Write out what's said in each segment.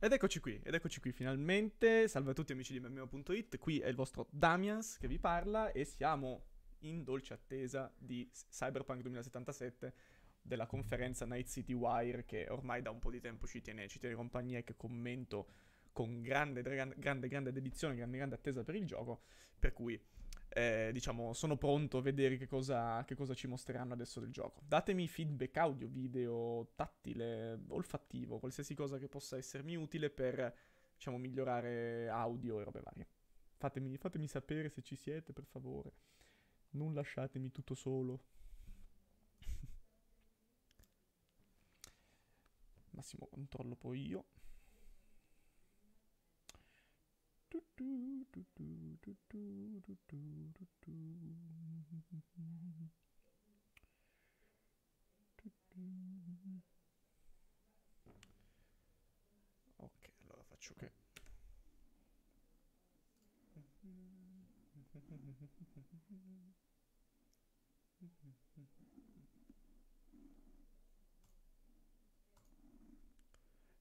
Ed eccoci qui, ed eccoci qui finalmente. Salve a tutti amici di MMO.it, qui è il vostro Damians che vi parla e siamo in dolce attesa di Cyberpunk 2077 della conferenza Night City Wire che ormai da un po' di tempo ci tiene, ci tiene compagnia e che commento con grande, grande, grande dedizione, grande, grande attesa per il gioco, per cui eh, diciamo, sono pronto a vedere che cosa, che cosa, ci mostreranno adesso del gioco. Datemi feedback audio, video, tattile, olfattivo, qualsiasi cosa che possa essermi utile per, diciamo, migliorare audio e robe varie. Fatemi, fatemi sapere se ci siete, per favore. Non lasciatemi tutto solo. Massimo controllo poi io. do do do Ok, allora faccio che...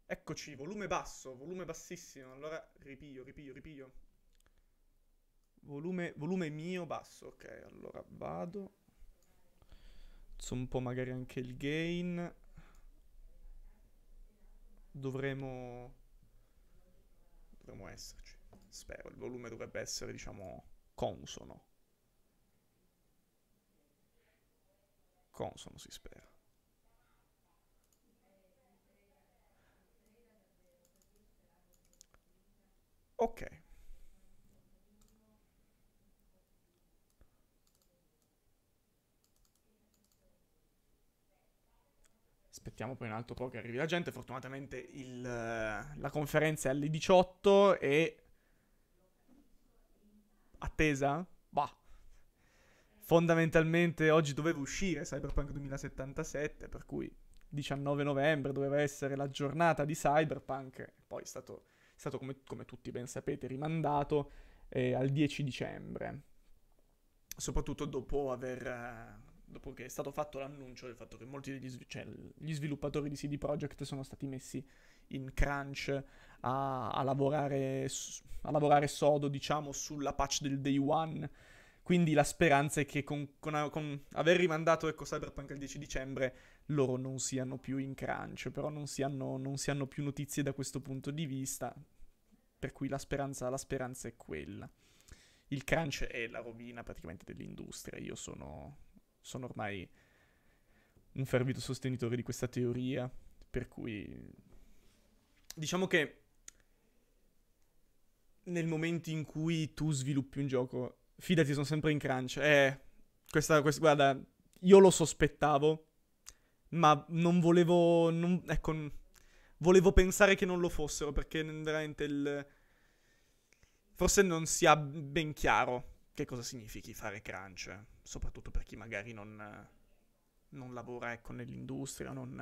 Eccoci, volume basso, volume bassissimo. Allora ripiglio, ripiglio, ripiglio. Volume, volume mio basso, ok. Allora vado. Alzo un po' magari anche il gain. Dovremo... Dovremmo esserci. Spero, il volume dovrebbe essere, diciamo, consono. Consono si spera. Ok. Aspettiamo poi un altro po' che arrivi la gente. Fortunatamente il, eh, la conferenza è alle 18 e... Attesa? Bah. Fondamentalmente oggi doveva uscire Cyberpunk 2077, per cui 19 novembre doveva essere la giornata di Cyberpunk. Poi è stato è stato, come, come tutti ben sapete, rimandato eh, al 10 dicembre, soprattutto dopo aver... Eh, dopo che è stato fatto l'annuncio del fatto che molti degli cioè, gli sviluppatori di CD Projekt sono stati messi in crunch a, a, lavorare, a lavorare sodo, diciamo, sulla patch del day one. Quindi la speranza è che con, con, con aver rimandato ecco, Cyberpunk al 10 dicembre loro non siano più in crunch, però non si, hanno, non si hanno, più notizie da questo punto di vista, per cui la speranza, la speranza è quella. Il crunch è la rovina praticamente dell'industria, io sono, sono ormai un fervido sostenitore di questa teoria, per cui diciamo che nel momento in cui tu sviluppi un gioco, fidati, sono sempre in crunch, eh, questa, questa guarda, io lo sospettavo, ma non volevo... Non, ecco, volevo pensare che non lo fossero perché veramente il... Forse non sia ben chiaro che cosa significhi fare crunch, soprattutto per chi magari non, non lavora ecco, nell'industria, non,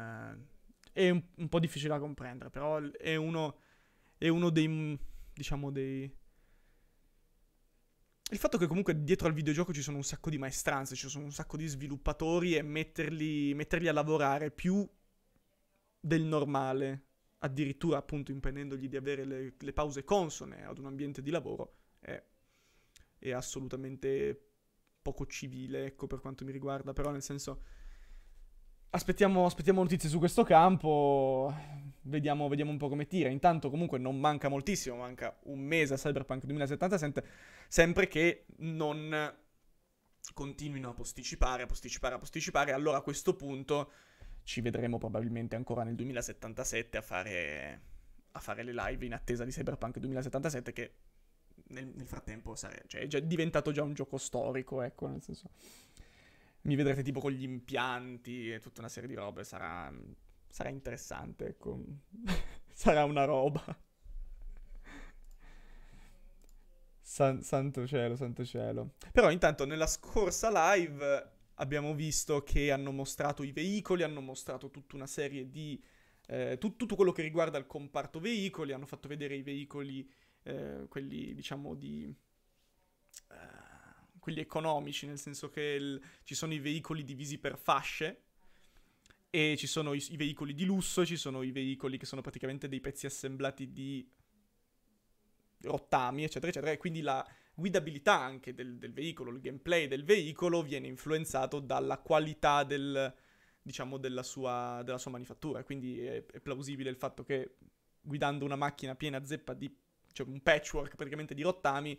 è un, un, po' difficile da comprendere, però è uno, è uno dei, diciamo, dei, il fatto che comunque dietro al videogioco ci sono un sacco di maestranze, ci sono un sacco di sviluppatori e metterli, metterli a lavorare più del normale, addirittura appunto impedendogli di avere le, le pause consone ad un ambiente di lavoro, è, è assolutamente poco civile, ecco, per quanto mi riguarda, però nel senso aspettiamo, aspettiamo notizie su questo campo. Vediamo, vediamo, un po' come tira. Intanto, comunque, non manca moltissimo. Manca un mese a Cyberpunk 2077. Sempre che non continuino a posticipare, a posticipare, a posticipare. Allora, a questo punto, ci vedremo probabilmente ancora nel 2077 a fare, a fare le live in attesa di Cyberpunk 2077. Che nel, nel frattempo sare- cioè, è diventato già un gioco storico, ecco, nel senso mi vedrete tipo con gli impianti e tutta una serie di robe, sarà, sarà interessante, ecco. sarà una roba. San, santo cielo, santo cielo. Però intanto nella scorsa live abbiamo visto che hanno mostrato i veicoli, hanno mostrato tutta una serie di... Eh, tut, tutto quello che riguarda il comparto veicoli, hanno fatto vedere i veicoli, eh, quelli diciamo di... Uh, quelli economici, nel senso che il, ci sono i veicoli divisi per fasce, e ci sono i, i, veicoli di lusso, ci sono i veicoli che sono praticamente dei pezzi assemblati di rottami, eccetera, eccetera, e quindi la guidabilità anche del, del veicolo, il gameplay del veicolo viene influenzato dalla qualità del, diciamo, della, sua, della sua, manifattura, quindi è, è, plausibile il fatto che guidando una macchina piena zeppa di, cioè un patchwork praticamente di rottami,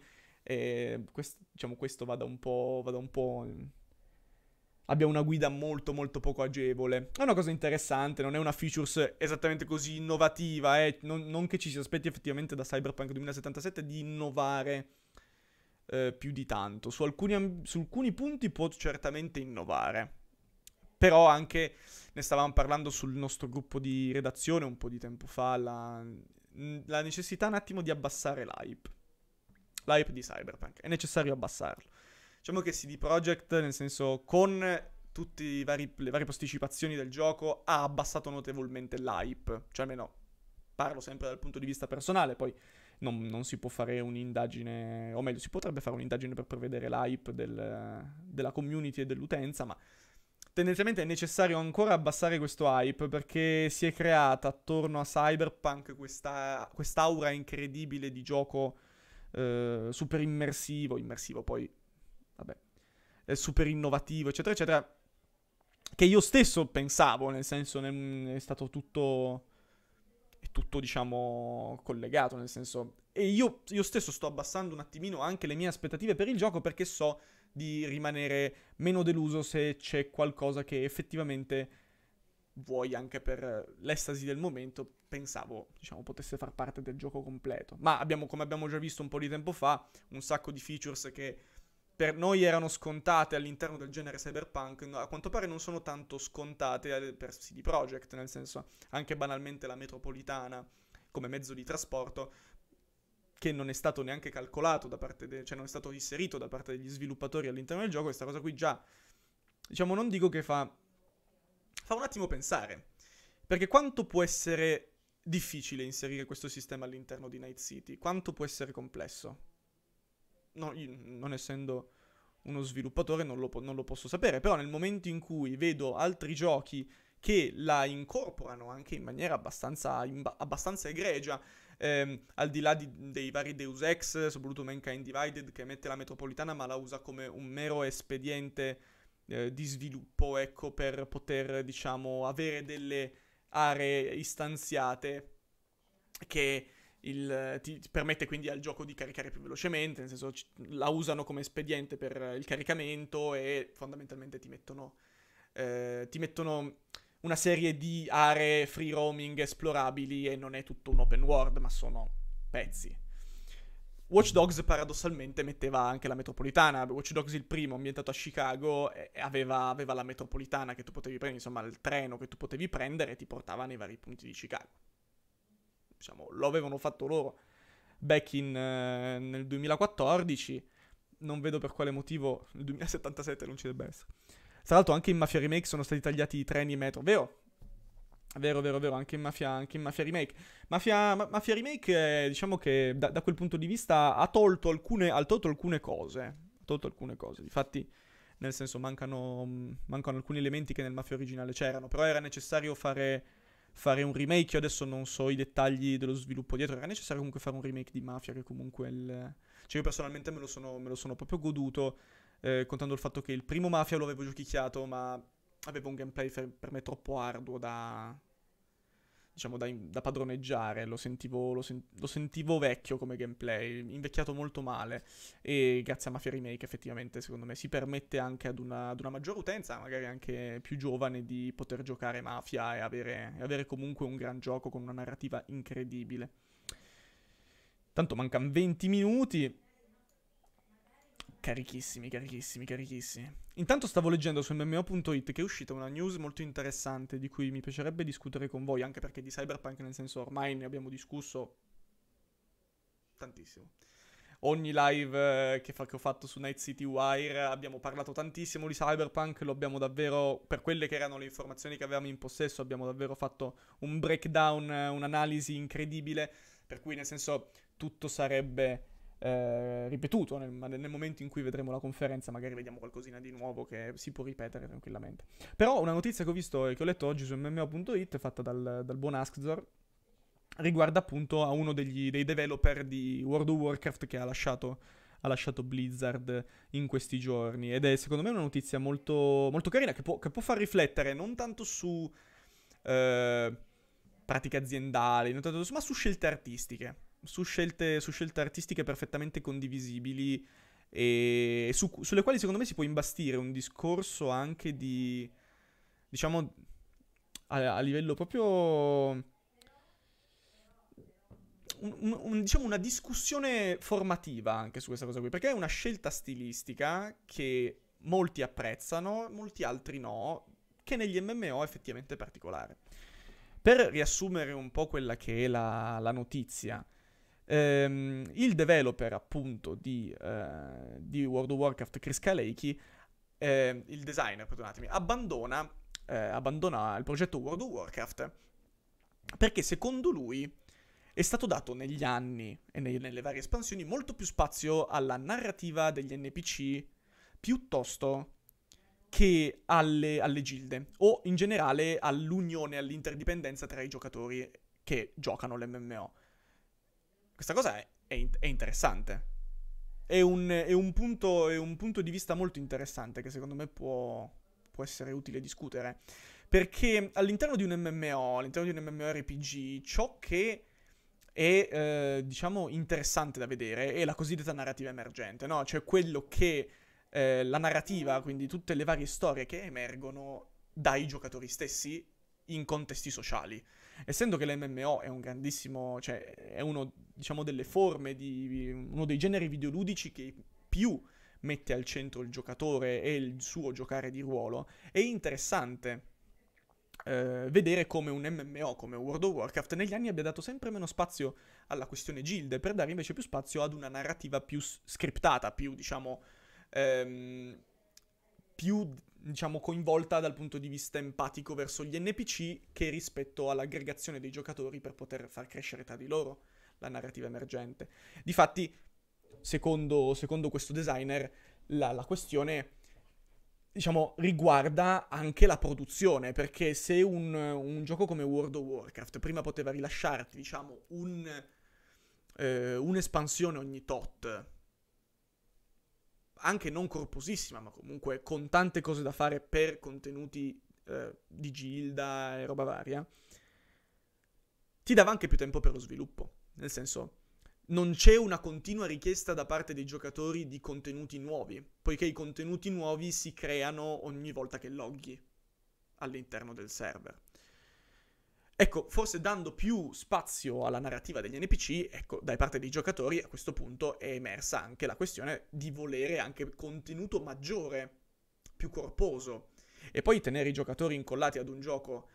e quest- diciamo, questo vada un po'... Vada un po' abbia una guida molto molto poco agevole. È una cosa interessante, non è una features esattamente così innovativa, eh? non, non, che ci si aspetti effettivamente da Cyberpunk 2077 di innovare eh, più di tanto. Su alcuni, su alcuni, punti può certamente innovare. Però anche ne stavamo parlando sul nostro gruppo di redazione un po' di tempo fa, la, la necessità un attimo di abbassare l'hype l'hype di Cyberpunk, è necessario abbassarlo. Diciamo che CD Projekt, nel senso con tutte le varie posticipazioni del gioco, ha abbassato notevolmente l'hype, cioè almeno parlo sempre dal punto di vista personale, poi non, non, si può fare un'indagine, o meglio, si potrebbe fare un'indagine per prevedere l'hype del, della community e dell'utenza, ma tendenzialmente è necessario ancora abbassare questo hype perché si è creata attorno a Cyberpunk questa, quest'aura incredibile di gioco eh, super immersivo, immersivo poi, vabbè, super innovativo, eccetera, eccetera, che io stesso pensavo, nel senso è stato tutto, è tutto diciamo collegato, nel senso, e io, io stesso sto abbassando un attimino anche le mie aspettative per il gioco perché so di rimanere meno deluso se c'è qualcosa che effettivamente vuoi anche per l'estasi del momento pensavo diciamo, potesse far parte del gioco completo. Ma abbiamo, come abbiamo già visto un po' di tempo fa, un sacco di features che per noi erano scontate all'interno del genere cyberpunk, a quanto pare non sono tanto scontate eh, per CD Projekt, nel senso anche banalmente la metropolitana come mezzo di trasporto, che non è stato neanche calcolato da parte, de- cioè non è stato inserito da parte degli sviluppatori all'interno del gioco, questa cosa qui già, diciamo, non dico che fa... fa un attimo pensare, perché quanto può essere difficile inserire questo sistema all'interno di Night City? Quanto può essere complesso? No, non essendo uno sviluppatore non lo, non lo, posso sapere, però nel momento in cui vedo altri giochi che la incorporano anche in maniera abbastanza, in abbastanza egregia, ehm, al di là di, dei vari Deus Ex, soprattutto Mankind Divided che mette la metropolitana ma la usa come un mero espediente eh, di sviluppo, ecco, per poter, diciamo, avere delle aree istanziate che il, ti, ti, permette quindi al gioco di caricare più velocemente, nel senso c- la usano come espediente per il caricamento e fondamentalmente ti mettono, eh, ti mettono una serie di aree free roaming esplorabili e non è tutto un open world ma sono pezzi Watch Dogs paradossalmente metteva anche la metropolitana. Watch Dogs il primo, ambientato a Chicago, eh, eh, aveva, aveva, la metropolitana che tu potevi prendere, insomma il treno che tu potevi prendere e ti portava nei vari punti di Chicago. Diciamo, lo avevano fatto loro back in, uh, nel 2014. Non vedo per quale motivo nel 2077 non ci debba essere. Tra l'altro anche in Mafia Remake sono stati tagliati i treni e metro, vero? Vero, vero, vero, anche in Mafia, anche in Mafia Remake. Mafia, ma, Mafia Remake, è, eh, diciamo che da, da, quel punto di vista ha tolto alcune, ha tolto alcune cose. Ha tolto alcune cose. infatti, nel senso, mancano, mm, mancano alcuni elementi che nel Mafia originale c'erano. Però era necessario fare, fare un remake. Io adesso non so i dettagli dello sviluppo dietro. Era necessario comunque fare un remake di Mafia, che comunque... Il... Cioè, io personalmente me lo sono, me lo sono proprio goduto, eh, contando il fatto che il primo Mafia lo avevo giochicchiato, ma aveva un gameplay per me troppo arduo da, diciamo, da, da padroneggiare, lo sentivo, lo, sen- lo sentivo, vecchio come gameplay, invecchiato molto male e grazie a Mafia Remake effettivamente secondo me si permette anche ad una, ad una maggiore utenza, magari anche più giovane, di poter giocare Mafia e avere, e avere comunque un gran gioco con una narrativa incredibile. Tanto mancano 20 minuti, Carichissimi, carichissimi, carichissimi. Intanto stavo leggendo su mmo.it che è uscita una news molto interessante di cui mi piacerebbe discutere con voi, anche perché di Cyberpunk nel senso ormai ne abbiamo discusso tantissimo. Ogni live eh, che, fa, che ho fatto su Night City Wire abbiamo parlato tantissimo di Cyberpunk, lo abbiamo davvero, per quelle che erano le informazioni che avevamo in possesso, abbiamo davvero fatto un breakdown, eh, un'analisi incredibile, per cui nel senso tutto sarebbe eh, ripetuto, nel, nel, momento in cui vedremo la conferenza magari vediamo qualcosina di nuovo che si può ripetere tranquillamente. Però una notizia che ho visto e che ho letto oggi su mmo.it fatta dal, dal buon Askzor riguarda appunto a uno degli, dei developer di World of Warcraft che ha lasciato, ha lasciato Blizzard in questi giorni ed è secondo me una notizia molto, molto carina che può, che può far riflettere non tanto su eh, pratiche aziendali, ma su scelte artistiche su scelte, su scelte artistiche perfettamente condivisibili e su, sulle quali secondo me si può imbastire un discorso anche di, diciamo, a, a livello proprio... Un, un, un, diciamo una discussione formativa anche su questa cosa qui, perché è una scelta stilistica che molti apprezzano, molti altri no, che negli MMO è effettivamente particolare. Per riassumere un po' quella che è la, la notizia, Ehm, il developer appunto di, eh, di, World of Warcraft, Chris Kaleiki, eh, il designer, perdonatemi, abbandona, eh, abbandona il progetto World of Warcraft perché secondo lui è stato dato negli anni e nei, nelle varie espansioni molto più spazio alla narrativa degli NPC piuttosto che alle, alle gilde o in generale all'unione, all'interdipendenza tra i giocatori che giocano l'MMO. Questa cosa è, è, è interessante. È un, un punto, è un, punto, di vista molto interessante che secondo me può, può essere utile discutere. Perché all'interno di un MMO, all'interno di un MMORPG, ciò che è, eh, diciamo, interessante da vedere è la cosiddetta narrativa emergente, no? Cioè quello che eh, la narrativa, quindi tutte le varie storie che emergono dai giocatori stessi in contesti sociali essendo che l'MMO è un grandissimo, cioè è uno, diciamo, delle forme di uno dei generi videoludici che più mette al centro il giocatore e il suo giocare di ruolo, è interessante eh, vedere come un MMO come World of Warcraft negli anni abbia dato sempre meno spazio alla questione guild per dare invece più spazio ad una narrativa più scriptata, più diciamo ehm, più diciamo, coinvolta dal punto di vista empatico verso gli NPC che rispetto all'aggregazione dei giocatori per poter far crescere tra di loro la narrativa emergente. Difatti, secondo, secondo questo designer, la, la questione diciamo, riguarda anche la produzione, perché se un, un, gioco come World of Warcraft prima poteva rilasciarti, diciamo, un, eh, un'espansione ogni tot, anche non corposissima, ma comunque con tante cose da fare per contenuti eh, di Gilda e roba varia, ti dava anche più tempo per lo sviluppo. Nel senso, non c'è una continua richiesta da parte dei giocatori di contenuti nuovi, poiché i contenuti nuovi si creano ogni volta che loghi all'interno del server. Ecco, forse dando più spazio alla narrativa degli NPC, ecco, da parte dei giocatori a questo punto è emersa anche la questione di volere anche contenuto maggiore, più corposo. E poi tenere i giocatori incollati ad un gioco,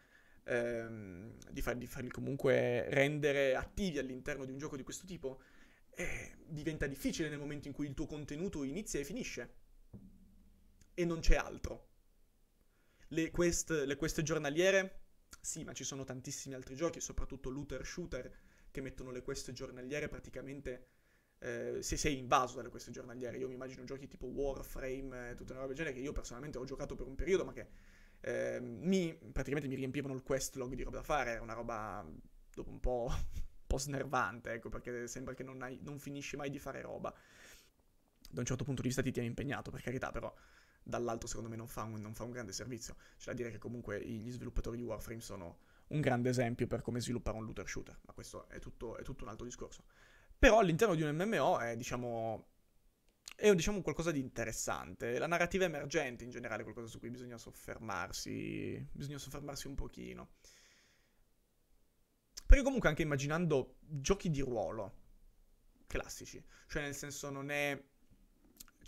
ehm, di, far, di, farli comunque rendere attivi all'interno di un gioco di questo tipo, eh, diventa difficile nel momento in cui il tuo contenuto inizia e finisce. E non c'è altro. Le quest, le quest giornaliere sì, ma ci sono tantissimi altri giochi, soprattutto looter shooter, che mettono le queste giornaliere praticamente eh, se sei invaso dalle queste giornaliere. Io mi immagino giochi tipo Warframe, tutte una roba del genere, che io personalmente ho giocato per un periodo, ma che eh, mi, praticamente mi riempivano il quest log di roba da fare, era una roba dopo un po', un po snervante, ecco, perché sembra che non, hai, non finisci mai di fare roba. Da un certo punto di vista ti tieni impegnato, per carità, però dall'alto secondo me non fa, un, non fa un grande servizio. C'è da dire che comunque gli sviluppatori di Warframe sono un grande esempio per come sviluppare un looter shooter, ma questo è tutto, è tutto un altro discorso. Però all'interno di un MMO è, diciamo, è diciamo qualcosa di interessante. La narrativa emergente in generale è qualcosa su cui bisogna soffermarsi, bisogna soffermarsi un pochino. Perché comunque anche immaginando giochi di ruolo classici, cioè nel senso non è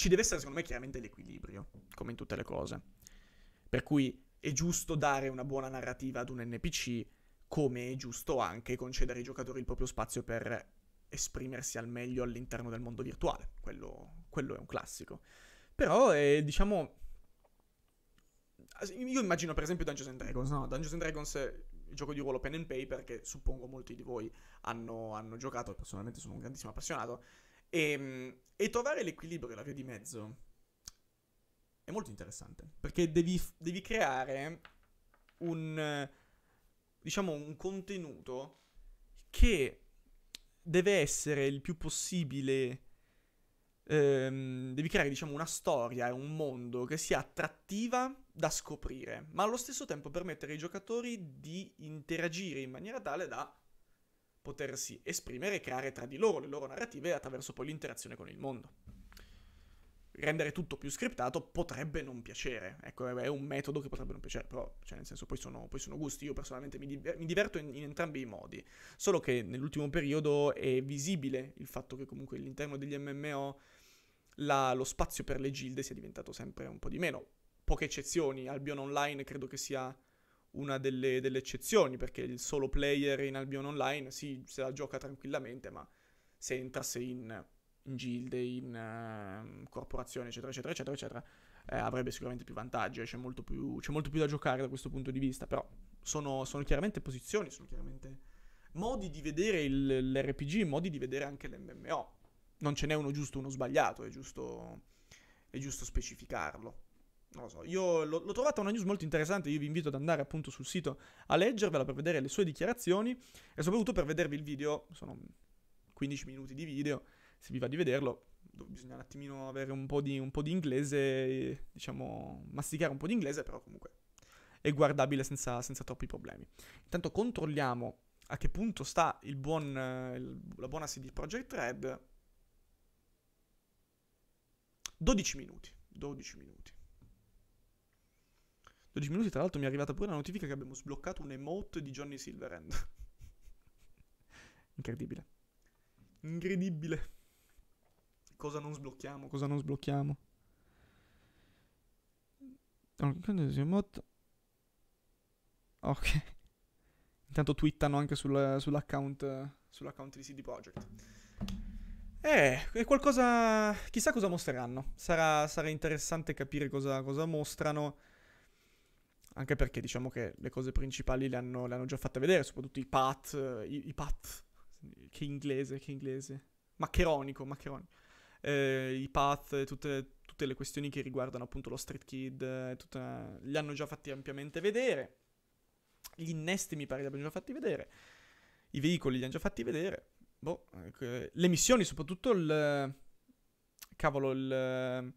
ci deve essere, secondo me, chiaramente l'equilibrio, come in tutte le cose. Per cui è giusto dare una buona narrativa ad un NPC, come è giusto anche concedere ai giocatori il proprio spazio per esprimersi al meglio all'interno del mondo virtuale. Quello, quello è un classico. Però, è, diciamo... Io immagino, per esempio, Dungeons and Dragons, no? Dungeons and Dragons è gioco di ruolo pen and paper che suppongo molti di voi hanno, hanno giocato, personalmente sono un grandissimo appassionato, e, ehm, e trovare l'equilibrio e la via di mezzo è molto interessante, perché devi, devi creare un, diciamo, un contenuto che deve essere il più possibile. Ehm, devi creare, diciamo, una storia, un mondo che sia attrattiva da scoprire, ma allo stesso tempo permettere ai giocatori di interagire in maniera tale da potersi esprimere e creare tra di loro le loro narrative attraverso poi l'interazione con il mondo. Rendere tutto più scriptato potrebbe non piacere, ecco, è un metodo che potrebbe non piacere, però, cioè, nel senso, poi sono, poi sono gusti, io personalmente mi, diver- mi diverto in, in, entrambi i modi, solo che nell'ultimo periodo è visibile il fatto che comunque all'interno degli MMO la, lo spazio per le gilde sia diventato sempre un po' di meno, poche eccezioni, Albion Online credo che sia una delle, delle, eccezioni, perché il solo player in Albion Online sì, se la gioca tranquillamente, ma se entrasse in, in gilde, in uh, corporazione, eccetera, eccetera, eccetera, eccetera, eh, avrebbe sicuramente più vantaggi, eh, c'è molto più, c'è molto più, da giocare da questo punto di vista, però sono, sono chiaramente posizioni, sono chiaramente modi di vedere il, l'RPG, modi di vedere anche l'MMO. Non ce n'è uno giusto, uno sbagliato, è giusto, è giusto specificarlo non lo so, io l'ho, l'ho trovata una news molto interessante, io vi invito ad andare appunto sul sito a leggervela per vedere le sue dichiarazioni e soprattutto per vedervi il video, sono 15 minuti di video, se vi va di vederlo bisogna un attimino avere un po' di, un po di inglese, diciamo masticare un po' di inglese, però comunque è guardabile senza, senza troppi problemi. Intanto controlliamo a che punto sta il buon, il, la buona CD Projekt Red. 12 minuti, 12 minuti. 12 minuti, tra l'altro mi è arrivata pure la notifica che abbiamo sbloccato un emote di Johnny Silverhand. Incredibile. Incredibile. Cosa non sblocchiamo, cosa non sblocchiamo. Ok. Intanto twittano anche sul, sull'account, sull'account di CD Projekt. Eh, è qualcosa... Chissà cosa mostreranno. Sarà, sarà interessante capire cosa, cosa mostrano. Anche perché diciamo che le cose principali le hanno, le hanno già fatte vedere, soprattutto i pat, i, i pat, che inglese, che inglese, maccheronico, maccheronico. Eh, I path, tutte, tutte, le questioni che riguardano appunto lo street kid, eh, tutta, li hanno già fatti ampiamente vedere. Gli innesti mi pare li abbiano già fatti vedere. I veicoli li hanno già fatti vedere. Boh, ecco, eh, le missioni, soprattutto il... Cavolo, il...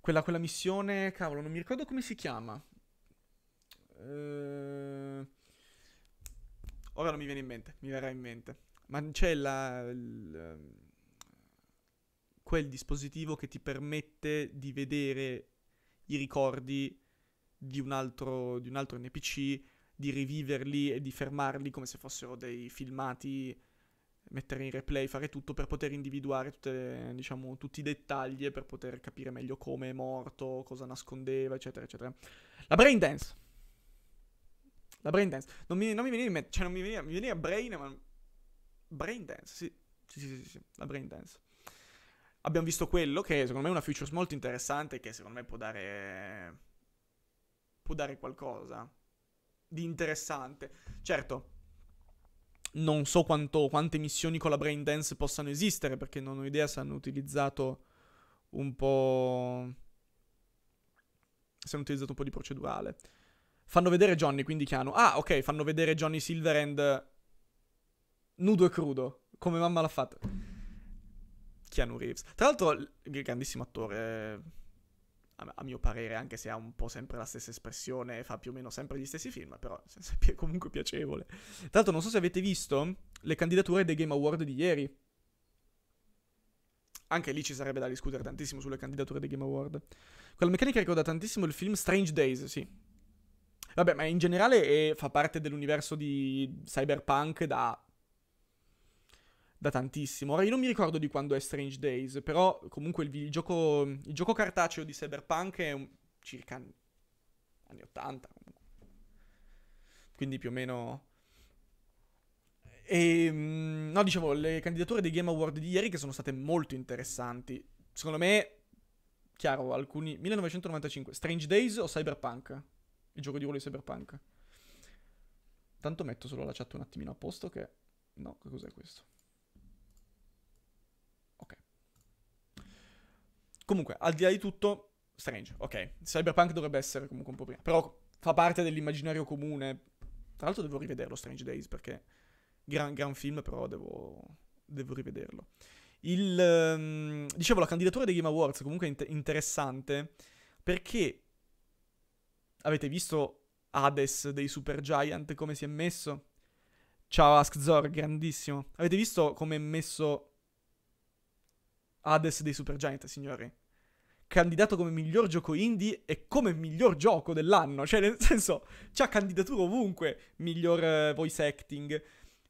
Quella, quella missione, cavolo, non mi ricordo come si chiama Ora non mi viene in mente, mi verrà in mente. Ma c'è la, l, ehm, quel dispositivo che ti permette di vedere i ricordi di un altro, di un altro NPC, di riviverli e di fermarli come se fossero dei filmati mettere in replay, fare tutto per poter individuare tutte, diciamo, tutti i dettagli e per poter capire meglio come è morto, cosa nascondeva, eccetera, eccetera. La Brain Dance. La brain dance. Non mi, non mi veniva in mente, cioè non mi veniva, mi veniva brain, ma... Brain dance, sì. Sì, sì, sì, sì, la brain dance. Abbiamo visto quello che secondo me è una feature molto interessante che secondo me può dare... può dare qualcosa di interessante. Certo, non so quanto, quante missioni con la brain dance possano esistere perché non ho idea se hanno utilizzato un po'... se hanno utilizzato un po' di procedurale. Fanno vedere Johnny, quindi Keanu. Ah, ok, fanno vedere Johnny Silverhand eh, nudo e crudo, come mamma l'ha fatto. Keanu Reeves. Tra l'altro, grandissimo attore, eh, a mio parere, anche se ha un po' sempre la stessa espressione, e fa più o meno sempre gli stessi film, però è comunque piacevole. Tra l'altro, non so se avete visto le candidature dei Game Award di ieri. Anche lì ci sarebbe da discutere tantissimo sulle candidature dei Game Award. Quella meccanica ricorda tantissimo il film Strange Days, sì, Vabbè, ma in generale eh, fa parte dell'universo di cyberpunk da... da tantissimo. Ora, io non mi ricordo di quando è Strange Days, però comunque il, il, gioco, il gioco, cartaceo di cyberpunk è un, circa anni 80 Quindi più o meno... E, ehm, no, dicevo, le candidature dei Game Award di ieri che sono state molto interessanti. Secondo me, chiaro, alcuni... 1995, Strange Days o Cyberpunk? il gioco di ruolo di Cyberpunk. Tanto metto solo la chat un attimino a posto che... No, cos'è questo? Ok. Comunque, al di là di tutto, Strange, ok. Cyberpunk dovrebbe essere comunque un po' prima. Però fa parte dell'immaginario comune. Tra l'altro devo rivederlo Strange Days perché... Gran, gran film, però devo, devo rivederlo. Il, um, dicevo, la candidatura dei Game Awards comunque è in- interessante perché Avete visto Hades dei Super Giant come si è messo? Ciao Askzor, grandissimo. Avete visto come è messo Hades dei Super Giant, signori? Candidato come miglior gioco indie e come miglior gioco dell'anno. Cioè, nel senso, c'ha candidatura ovunque. Miglior eh, voice acting,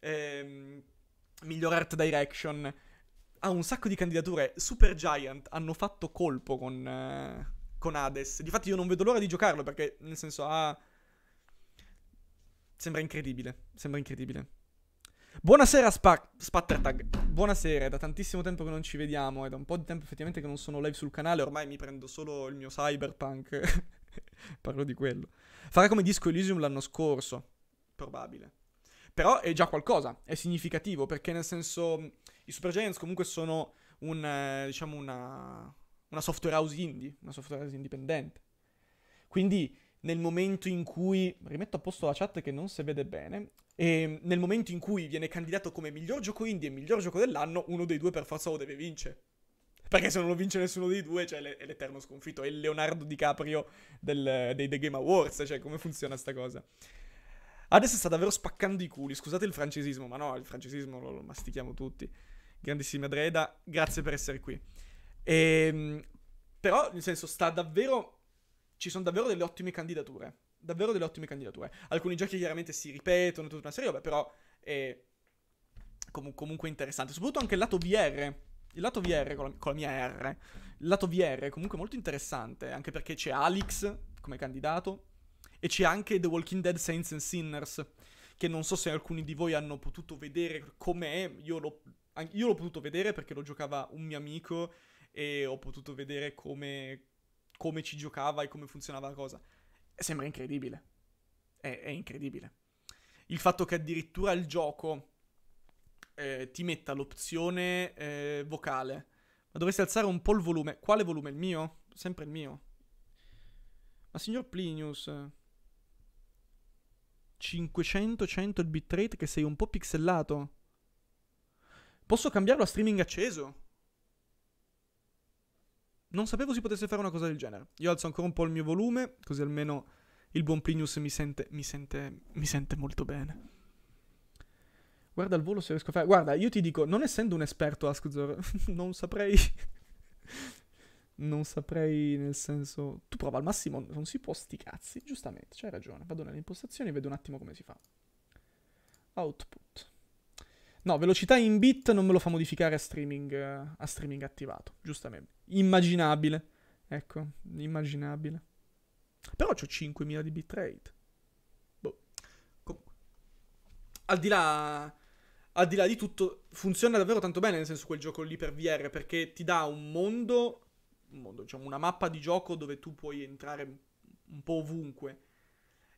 ehm, miglior art direction. Ha un sacco di candidature. Super Giant hanno fatto colpo con... Eh con Hades. Difatti io non vedo l'ora di giocarlo perché, nel senso, ah... Sembra incredibile, sembra incredibile. Buonasera Spa- Spattertag, buonasera, è da tantissimo tempo che non ci vediamo, è da un po' di tempo effettivamente che non sono live sul canale, ormai mi prendo solo il mio cyberpunk, parlo di quello. Farà come Disco Elysium l'anno scorso, probabile. Però è già qualcosa, è significativo, perché nel senso i Super Giants comunque sono un, eh, diciamo una, una software house indie, una software house indipendente. Quindi nel momento in cui, rimetto a posto la chat che non si vede bene, e ehm, nel momento in cui viene candidato come miglior gioco indie e miglior gioco dell'anno, uno dei due per forza lo deve vincere. Perché se non lo vince nessuno dei due, cioè è l'eterno sconfitto, è il Leonardo DiCaprio del, dei The Game Awards, cioè come funziona sta cosa. Adesso sta davvero spaccando i culi, scusate il francesismo, ma no, il francesismo lo, lo mastichiamo tutti. Grandissima Dreda, grazie per essere qui. E, ehm, però, nel senso, sta davvero... Ci sono davvero delle ottime candidature. Davvero delle ottime candidature. Alcuni giochi chiaramente si ripetono, tutta una serie, vabbè, però è com- comunque interessante. Soprattutto anche il lato VR. Il lato VR con la, con la mia R. Il lato VR è comunque molto interessante, anche perché c'è Alex come candidato e c'è anche The Walking Dead Saints and Sinners, che non so se alcuni di voi hanno potuto vedere com'è, io l'ho, io l'ho potuto vedere perché lo giocava un mio amico e ho potuto vedere come, come ci giocava e come funzionava la cosa. Sembra incredibile. È, è incredibile. Il fatto che addirittura il gioco eh, ti metta l'opzione eh, vocale. Ma dovresti alzare un po' il volume. Quale volume? Il mio? Sempre il mio. Ma signor Plinius... 500, 100 il bitrate che sei un po' pixellato. Posso cambiarlo a streaming acceso? non sapevo si potesse fare una cosa del genere. Io alzo ancora un po' il mio volume, così almeno il buon Plinius mi sente, mi sente, mi sente molto bene. Guarda al volo se riesco a fare. Guarda, io ti dico, non essendo un esperto Askzor, non saprei. non saprei nel senso. Tu prova al massimo, non si può sti cazzi. Giustamente, c'hai ragione. Vado nelle impostazioni e vedo un attimo come si fa. Output. No, velocità in bit non me lo fa modificare a streaming, a streaming attivato, giustamente. Immaginabile. Ecco, immaginabile. Però ho 5.000 di bitrate. Boh. Com- al di là al di là di tutto, funziona davvero tanto bene, nel senso quel gioco lì per VR, perché ti dà un mondo, un mondo diciamo, una mappa di gioco dove tu puoi entrare un po' ovunque.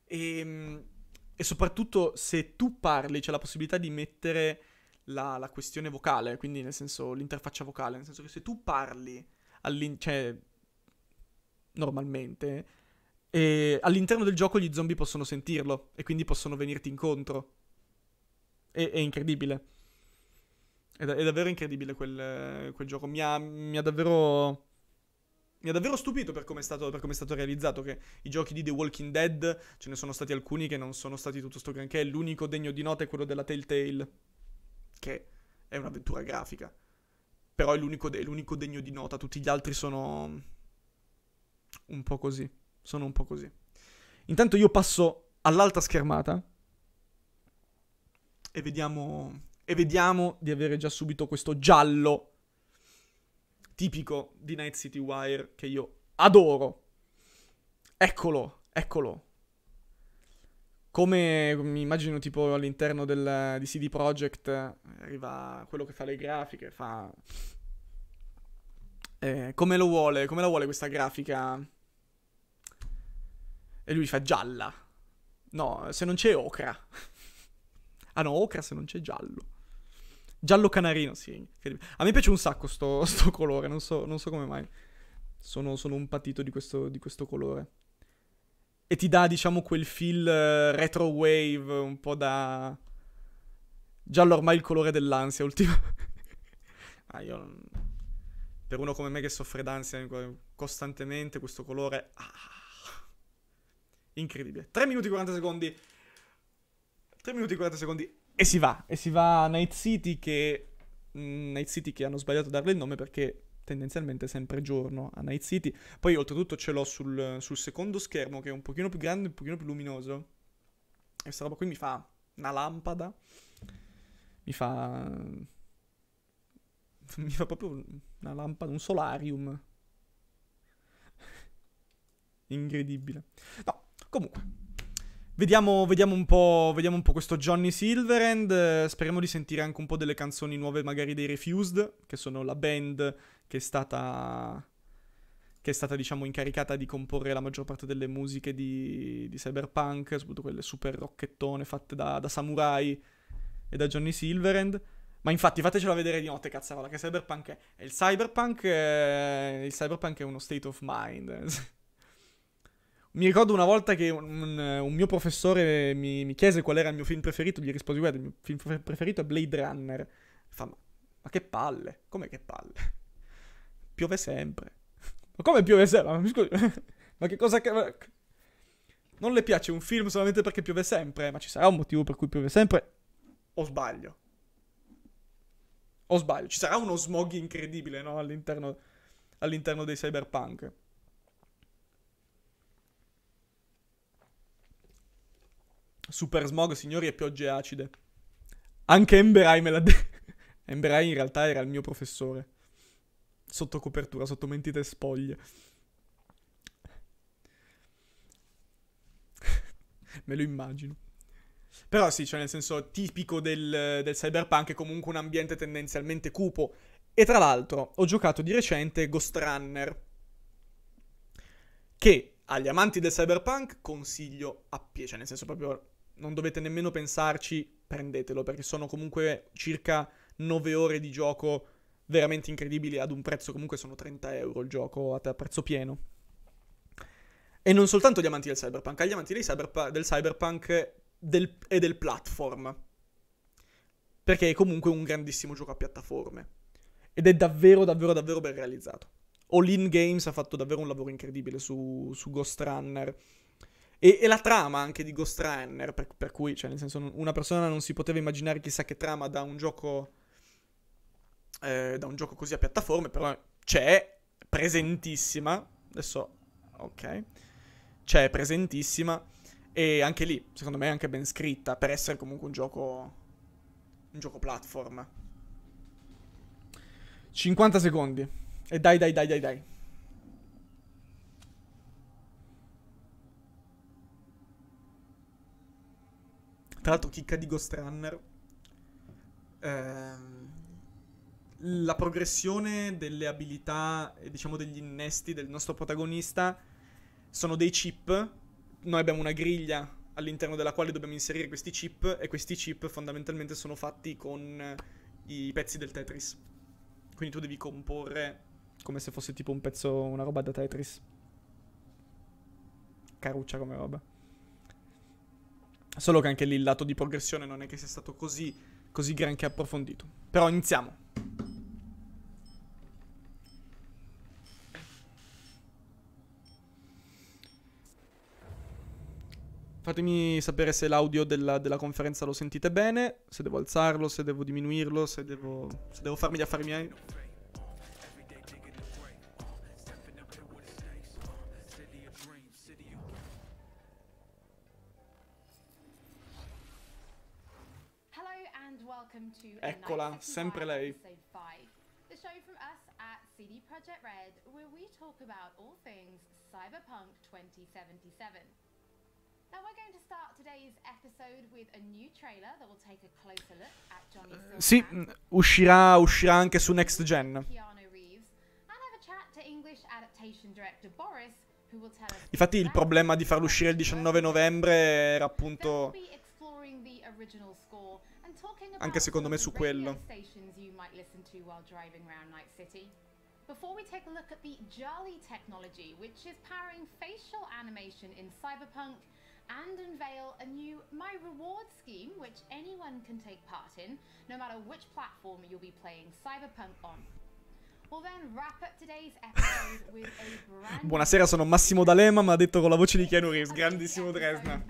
E, ehm, e soprattutto se tu parli c'è la possibilità di mettere la, la, questione vocale, quindi nel senso l'interfaccia vocale, nel senso che se tu parli cioè, normalmente, e all'interno del gioco gli zombie possono sentirlo e quindi possono venirti incontro. E, è incredibile. È, è, davvero incredibile quel, quel gioco. Mi ha, mi ha davvero mi ha davvero stupito per come, è stato, stato realizzato. Che i giochi di The Walking Dead ce ne sono stati alcuni che non sono stati tutto sto granché. L'unico degno di nota è quello della Telltale che è un'avventura grafica. Però è l'unico, è l'unico degno di nota, tutti gli altri sono un po' così. Sono un po' così. Intanto io passo all'altra schermata e vediamo, e vediamo di avere già subito questo giallo tipico di Night City Wire che io adoro. Eccolo, eccolo. Come mi immagino tipo all'interno del, di CD Projekt eh, arriva quello che fa le grafiche, fa... Eh, come lo vuole, come la vuole questa grafica? E lui fa gialla. No, se non c'è ocra. ah no, ocra se non c'è giallo. Giallo canarino, sì. A me piace un sacco sto, sto colore, non so, non so come mai. Sono, sono un patito di questo, di questo colore e ti dà, diciamo, quel feel uh, retro wave, un po' da... Giallo ormai il colore dell'ansia, ultima... ah, io... Per uno come me che soffre d'ansia costantemente, questo colore... Ah. Incredibile. 3 minuti e 40 secondi. 3 minuti e 40 secondi. E si va. E si va a Night City che... Mm, Night City che hanno sbagliato a darle il nome perché tendenzialmente sempre giorno a Night City. Poi oltretutto ce l'ho sul, sul secondo schermo che è un pochino più grande, un pochino più luminoso. E questa roba qui mi fa una lampada. Mi fa... Mi fa proprio una lampada, un solarium. Incredibile. No, comunque. Vediamo, vediamo, un vediamo, un po', questo Johnny Silverhand. Speriamo di sentire anche un po' delle canzoni nuove, magari dei Refused, che sono la band che è stata che è stata diciamo incaricata di comporre la maggior parte delle musiche di, di cyberpunk, soprattutto quelle super rocchettone fatte da, da, samurai e da Johnny Silverhand. Ma infatti fatecela vedere di notte, cazzarola, che cyberpunk è. E il cyberpunk è, il cyberpunk è uno state of mind. mi ricordo una volta che un, un, mio professore mi, mi, chiese qual era il mio film preferito, gli risposi guarda, il mio film preferito è Blade Runner. Fa, ma, ma che palle, come che palle? Piove sempre. Ma come piove sempre? Ma, scusi, ma che cosa... Che... Non le piace un film solamente perché piove sempre? Ma ci sarà un motivo per cui piove sempre? O sbaglio? O sbaglio? Ci sarà uno smog incredibile, no? All'interno, all'interno dei cyberpunk. Super smog, signori, e piogge acide. Anche Emberai me l'ha detto. Emberai in realtà era il mio professore sotto copertura, sotto mentite spoglie. Me lo immagino. Però sì, cioè nel senso tipico del, del cyberpunk è comunque un ambiente tendenzialmente cupo. E tra l'altro ho giocato di recente Ghost Runner, che agli amanti del cyberpunk consiglio a pie, cioè nel senso proprio non dovete nemmeno pensarci, prendetelo perché sono comunque circa 9 ore di gioco veramente incredibili ad un prezzo comunque sono 30 euro il gioco a prezzo pieno. E non soltanto gli amanti del cyberpunk, agli amanti cyberp- del cyberpunk del- e del platform. Perché è comunque un grandissimo gioco a piattaforme. Ed è davvero, davvero, davvero ben realizzato. All In Games ha fatto davvero un lavoro incredibile su, su Ghost Runner. E, e, la trama anche di Ghost Runner, per, per cui, cioè, nel senso, una persona non si poteva immaginare chissà che trama da un gioco eh, da un gioco così a piattaforme, però c'è presentissima. Adesso, ok. C'è presentissima. E anche lì, secondo me, è anche ben scritta per essere comunque un gioco. Un gioco platform. 50 secondi. E dai, dai, dai, dai, dai. Tra l'altro, chicca di Ghost Runner. Ehm la progressione delle abilità e diciamo degli innesti del nostro protagonista sono dei chip. Noi abbiamo una griglia all'interno della quale dobbiamo inserire questi chip e questi chip fondamentalmente sono fatti con eh, i pezzi del Tetris. Quindi tu devi comporre come se fosse tipo un pezzo, una roba da Tetris. Caruccia come roba. Solo che anche lì il lato di progressione non è che sia stato così, così granché approfondito. Però iniziamo. Fatemi sapere se l'audio della, della, conferenza lo sentite bene, se devo alzarlo, se devo diminuirlo, se devo, se devo farmi gli affari miei. Eccola, sempre lei. The show from Red where we talk about all things Cyberpunk 2077. Now we're going to start today's episode with a new trailer that will take a closer look at Johnny eh, Silverhand. Sì, mm, uscirà, uscirà anche su Next Gen. Infatti il problema di farlo uscire il 19 novembre era appunto anche secondo me su quello. Before we take a look at the Jolly technology, which is powering facial animation in Cyberpunk and unveil a new My Reward scheme, which anyone can take part in, no matter which platform you'll be playing Cyberpunk on. We'll Buonasera, sono Massimo D'Alema, ma ha detto con la voce di Keanu Reeves, grandissimo Dresna.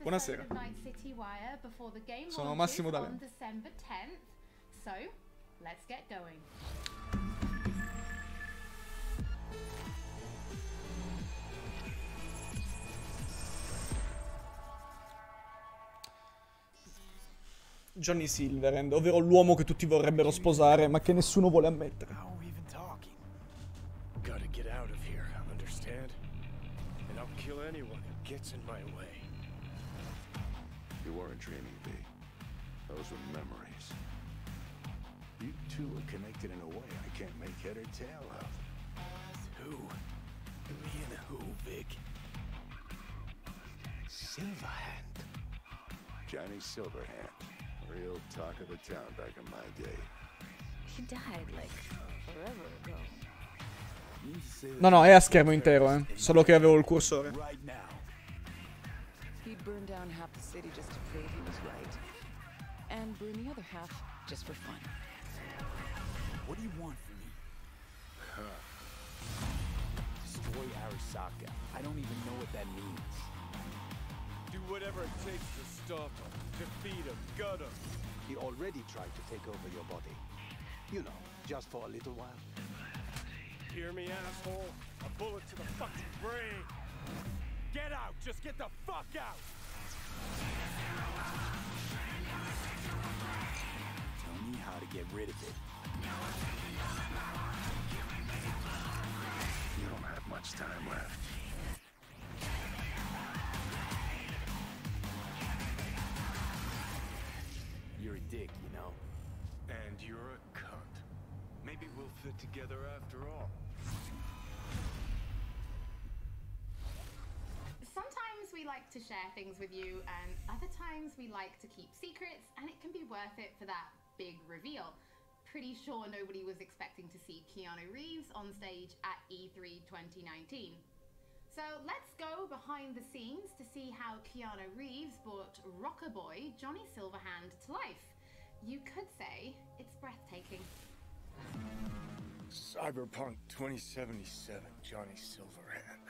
Buonasera. Sono Massimo D'Alema. So, let's get going. Johnny Silverhand, ovvero l'uomo che tutti vorrebbero sposare, ma che nessuno vuole ammettere. Gotta get out of here, understand? And I'll kill anyone who gets in my way. You weren't dreaming, B. Those were memories. You two are connected in a way I can't make head or tail of. Who? Me and Silverhand. Johnny Silverhand. Real talk of the town back in my day. He died like forever ago. No, no, è a schermo intero, eh. Solo che avevo il cursore. He burned down half the city just to prove he was right. And burned the other half just for fun. What do you want from me? Destroy Arisaka. I don't even know what that means. Do whatever it takes to stop him. Defeat him, gut him. He already tried to take over your body. You know, just for a little while. Hear me, asshole? A bullet to the fucking brain! Get out! Just get the fuck out! Tell me how to get rid of it. You don't have much time left. you're a dick, you know? And you're a cunt. Maybe we'll fit together after all. Sometimes we like to share things with you, and other times we like to keep secrets, and it can be worth it for that big reveal. Pretty sure nobody was expecting to see Keanu Reeves on stage at E3 2019. So let's go behind the scenes to see how Keanu Reeves brought rocker boy Johnny Silverhand to life. You could say it's breathtaking. Cyberpunk 2077, Johnny Silverhand.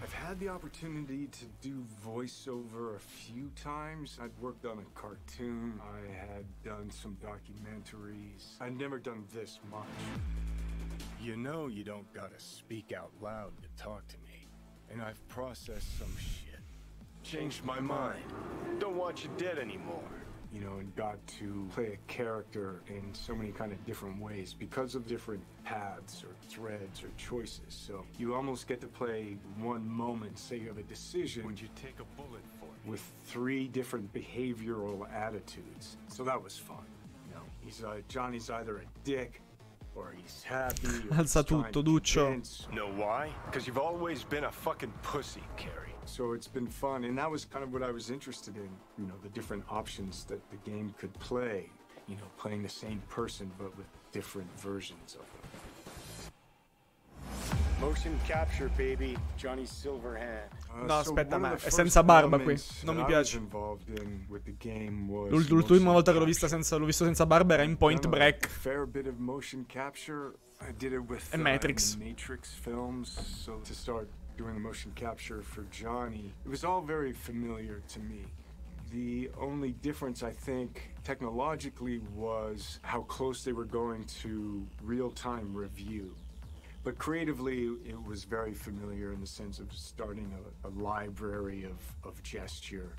I've had the opportunity to do voiceover a few times. I've worked on a cartoon, I had done some documentaries. i would never done this much. You know you don't gotta speak out loud to talk to me and I've processed some shit. Changed my mind. Don't want you dead anymore. You know, and got to play a character in so many kind of different ways because of different paths or threads or choices. So you almost get to play one moment, say you have a decision. Would you take a bullet for me? With three different behavioral attitudes. So that was fun. You know, he's uh, Johnny's either a dick or he's happy. Or Alza tutto, Duccio. Know why? Because you've always been a fucking pussy, Carrie. So it's been fun, and that was kind of what I was interested in. You know, the different options that the game could play. You know, playing the same person but with different versions of it. Motion capture, baby. Johnny Silverhand. Uh, no, so aspetta, ma è senza barba qui. Non mi piace. L'ultima volta che l'ho vista senza, l'ho visto senza barba era in Point Break. E uh, Matrix. Matrix films, so to start doing the motion capture for Johnny, it was all very familiar to me. The only difference, I think, technologically was how close they were going to real-time review. But creatively, it was very familiar in the sense of starting a, a library of, of gesture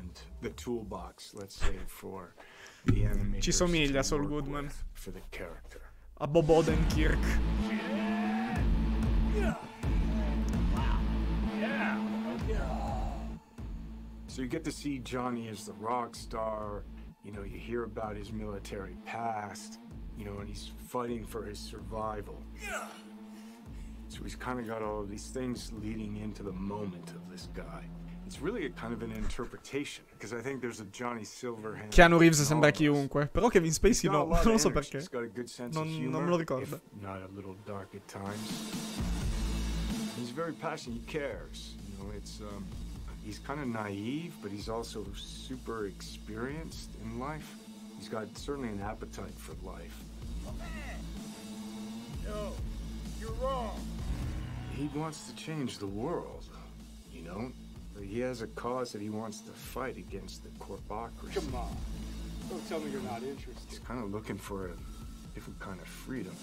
and the toolbox, let's say, for the animators. Ci somiglia Saul Goodman. For the character. A Bob Odenkirk. So you get to see Johnny as the rock star. You know, you hear about his military past. You know, and he's fighting for his survival. Yeah. So he's kind of got all of these things leading into the moment of this guy. It's really a kind of an interpretation, because I think there's a Johnny Silverhand. Keanu Reeves è sempre chiunque, però Kevin Spacey no, non lo so perché. Non, humor, non me lo ricordo. Not a little dark at times. He's very passionate, he cares. You know, it's um, he's kind of naive, but he's also super experienced in life. He's got certainly an appetite for life. Oh, man. No, you're wrong. He wants to change the world, you know? He has a cause that he wants to fight against the corpocracy. Come on. Don't tell me you're not interested. He's kind of looking for a different kind of freedom.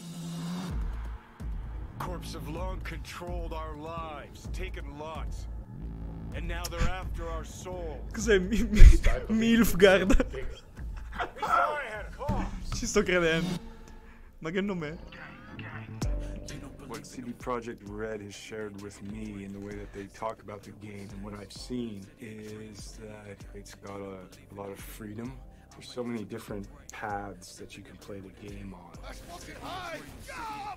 Corps have long controlled our lives, taken lots. And now they're after our souls. Because I'm MILF Ci sto credendo. Ma che nome è? what CD Project Red has shared with me and the way that they talk about the game and what I've seen is that it's got a, a lot of freedom. There's so many different paths that you can play the game on.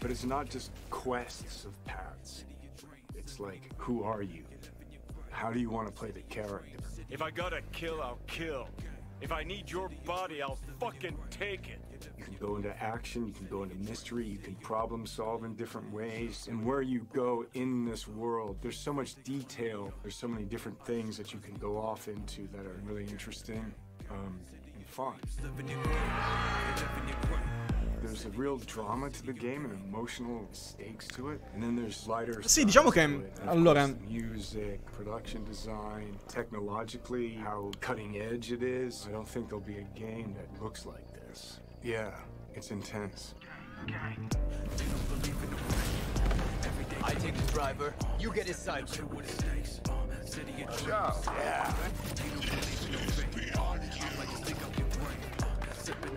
But it's not just quests of paths. It's like, who are you? How do you want to play the character? If I gotta kill, I'll kill. If I need your body, I'll fucking take it. You can go into action, you can go into mystery, you can problem solve in different ways. And where you go in this world, there's so much detail, there's so many different things that you can go off into that are really interesting um, and fun. There's a real drama to the game and emotional stakes to it. And then there's lighter Sì, diciamo che allora music, production design, technologically how cutting edge it is. I don't think there'll be a game that looks like yeah, it's intense. I take the driver, you get his side. Show. Yeah.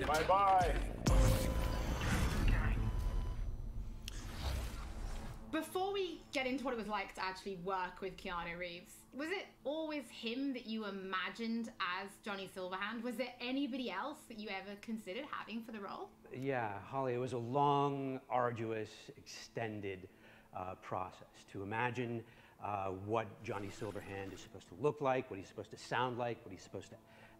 Bye bye. Before we get into what it was like to actually work with Keanu Reeves, was it always him that you imagined as Johnny Silverhand? Was there anybody else that you ever considered having for the role? Yeah, Holly, it was a long, arduous, extended uh, process to imagine uh, what Johnny Silverhand is supposed to look like, what he's supposed to sound like, what he's supposed to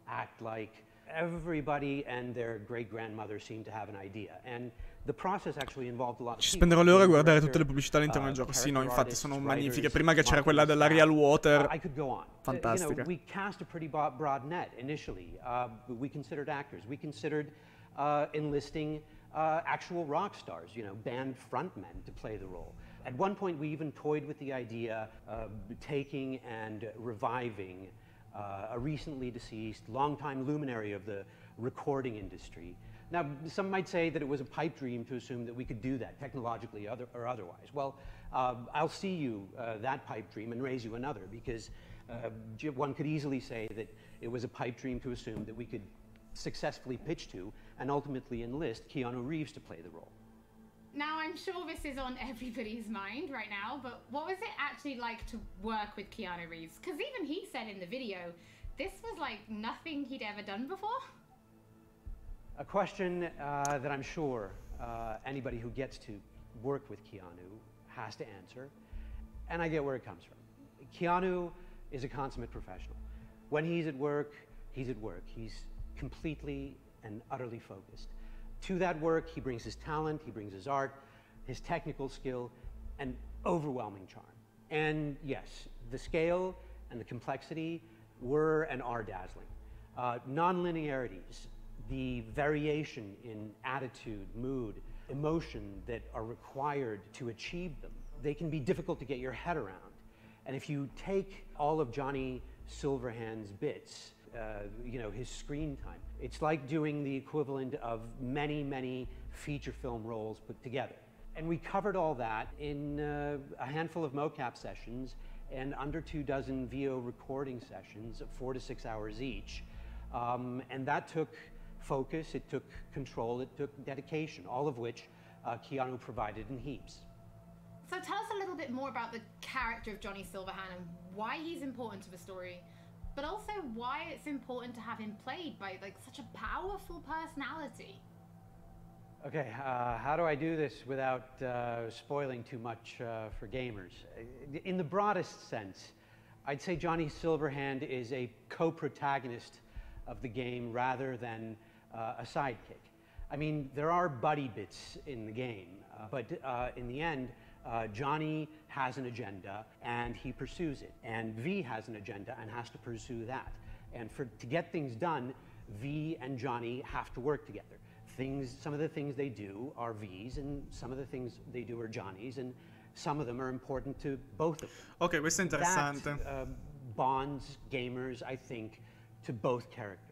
act like. Everybody and their great grandmother seemed to have an idea. And Ci spenderò le ore a guardare tutte le pubblicità all'interno del uh, gioco. Sì, no, infatti sono magnifiche. Prima che c'era quella della Real Water. Uh, Fantastica. We cast a pretty broad net initially. Uh, we considered actors. We considered enlisting actual rock stars, you know, band frontmen to play the role. At one point we even toyed with the idea of taking and reviving a recently deceased, longtime luminary of the recording industry. Now, some might say that it was a pipe dream to assume that we could do that technologically other, or otherwise. Well, uh, I'll see you uh, that pipe dream and raise you another because uh, one could easily say that it was a pipe dream to assume that we could successfully pitch to and ultimately enlist Keanu Reeves to play the role. Now, I'm sure this is on everybody's mind right now, but what was it actually like to work with Keanu Reeves? Because even he said in the video, this was like nothing he'd ever done before. A question uh, that I'm sure uh, anybody who gets to work with Keanu has to answer, and I get where it comes from. Keanu is a consummate professional. When he's at work, he's at work. He's completely and utterly focused. To that work, he brings his talent, he brings his art, his technical skill, and overwhelming charm. And yes, the scale and the complexity were and are dazzling. Uh, nonlinearities, the variation in attitude, mood, emotion that are required to achieve them. They can be difficult to get your head around. And if you take all of Johnny Silverhand's bits, uh, you know, his screen time, it's like doing the equivalent of many, many feature film roles put together. And we covered all that in uh, a handful of mocap sessions and under two dozen VO recording sessions, four to six hours each. Um, and that took focus, it took control, it took dedication, all of which uh, Keanu provided in heaps. So tell us a little bit more about the character of Johnny Silverhand and why he's important to the story, but also why it's important to have him played by like such a powerful personality. Okay, uh, how do I do this without uh, spoiling too much uh, for gamers? In the broadest sense, I'd say Johnny Silverhand is a co-protagonist of the game rather than uh, a sidekick. I mean, there are buddy bits in the game, uh, but uh, in the end, uh, Johnny has an agenda and he pursues it, and V has an agenda and has to pursue that. And for to get things done, V and Johnny have to work together. Things, some of the things they do are V's, and some of the things they do are Johnny's, and some of them are important to both of them. Okay, questo è interessante. That, uh, bonds gamers, I think, to both characters.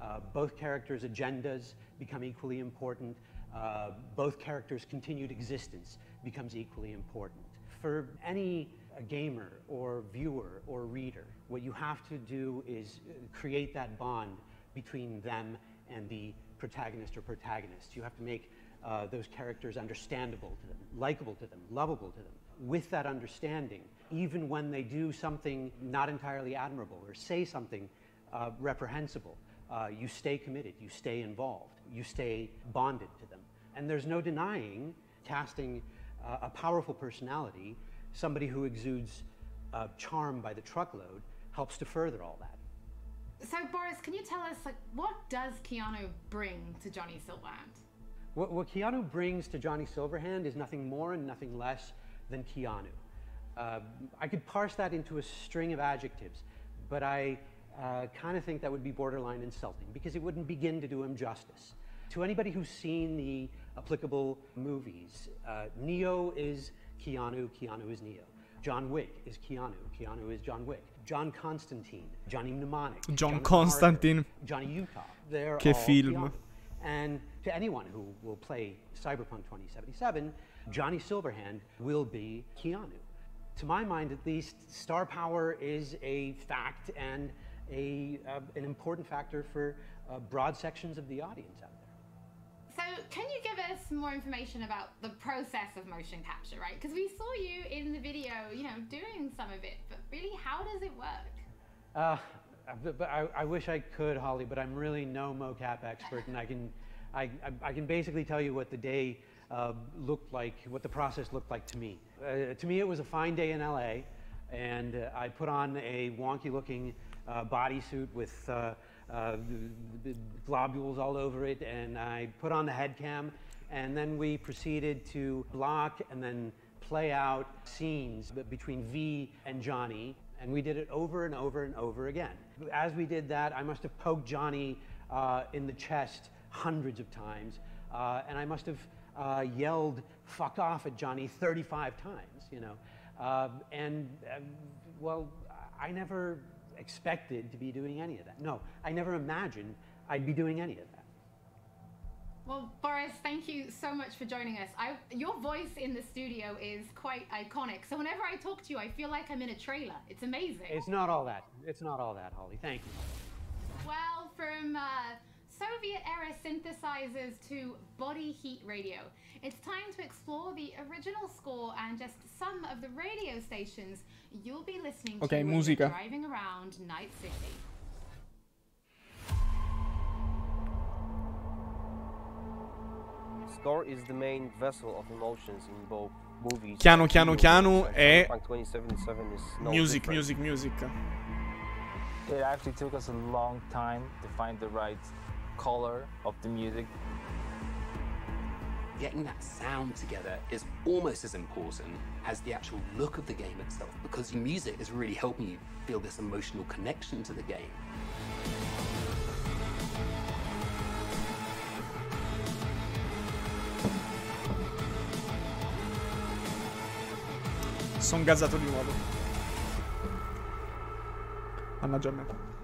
Uh, both characters' agendas become equally important. Uh, both characters' continued existence becomes equally important. For any gamer or viewer or reader, what you have to do is uh, create that bond between them and the protagonist or protagonist. You have to make uh, those characters understandable to them, likable to them, lovable to them. With that understanding, even when they do something not entirely admirable or say something uh, reprehensible, uh, you stay committed, you stay involved, you stay bonded to them. And there's no denying casting uh, a powerful personality, somebody who exudes uh, charm by the truckload, helps to further all that. So Boris, can you tell us, like, what does Keanu bring to Johnny Silverhand? What, what Keanu brings to Johnny Silverhand is nothing more and nothing less than Keanu. Uh, I could parse that into a string of adjectives, but I uh, kind of think that would be borderline insulting because it wouldn't begin to do him justice. To anybody who's seen the applicable movies, uh, Neo is Keanu, Keanu is Neo. John Wick is Keanu, Keanu is John Wick. John Constantine, Johnny Mnemonic. John, Constantine. Carter, Johnny Utah. They're che all film. Keanu. And to anyone who will play Cyberpunk 2077, Johnny Silverhand will be Keanu. To my mind, at least, star power is a fact and a, uh, an important factor for uh, broad sections of the audience out there. So can you give us more information about the process of motion capture, right? Because we saw you in the video, you know, doing some of it, but really how does it work? Uh, but I, I, wish I could, Holly, but I'm really no mocap expert, and I can, I, I can basically tell you what the day uh, looked like, what the process looked like to me. Uh, to me, it was a fine day in LA, and I put on a wonky-looking uh, bodysuit with uh, uh globules all over it, and I put on the headcam, and then we proceeded to block and then play out scenes between V and Johnny, and we did it over and over and over again. As we did that, I must have poked Johnny uh, in the chest hundreds of times, uh, and I must have uh, yelled fuck off at Johnny 35 times, you know. Uh, and, uh, well, I never expected to be doing any of that. No, I never imagined I'd be doing any of that. Well, Boris, thank you so much for joining us. I, your voice in the studio is quite iconic. So whenever I talk to you, I feel like I'm in a trailer. It's amazing. It's not all that. It's not all that, Holly. Thank you. Well, from. Uh, Soviet era synthesizers to body heat radio. It's time to explore the original score and just some of the radio stations you'll be listening okay, to música. driving around Night City. Score is the main vessel of emotions in both movies. Piano, piano, piano e music, eh? music, music. It actually took us a long time to find the right color of the music. Getting that sound together is almost as important as the actual look of the game itself because music is really helping you feel this emotional connection to the game. Sono gasato di nuovo. Mannaggia a me.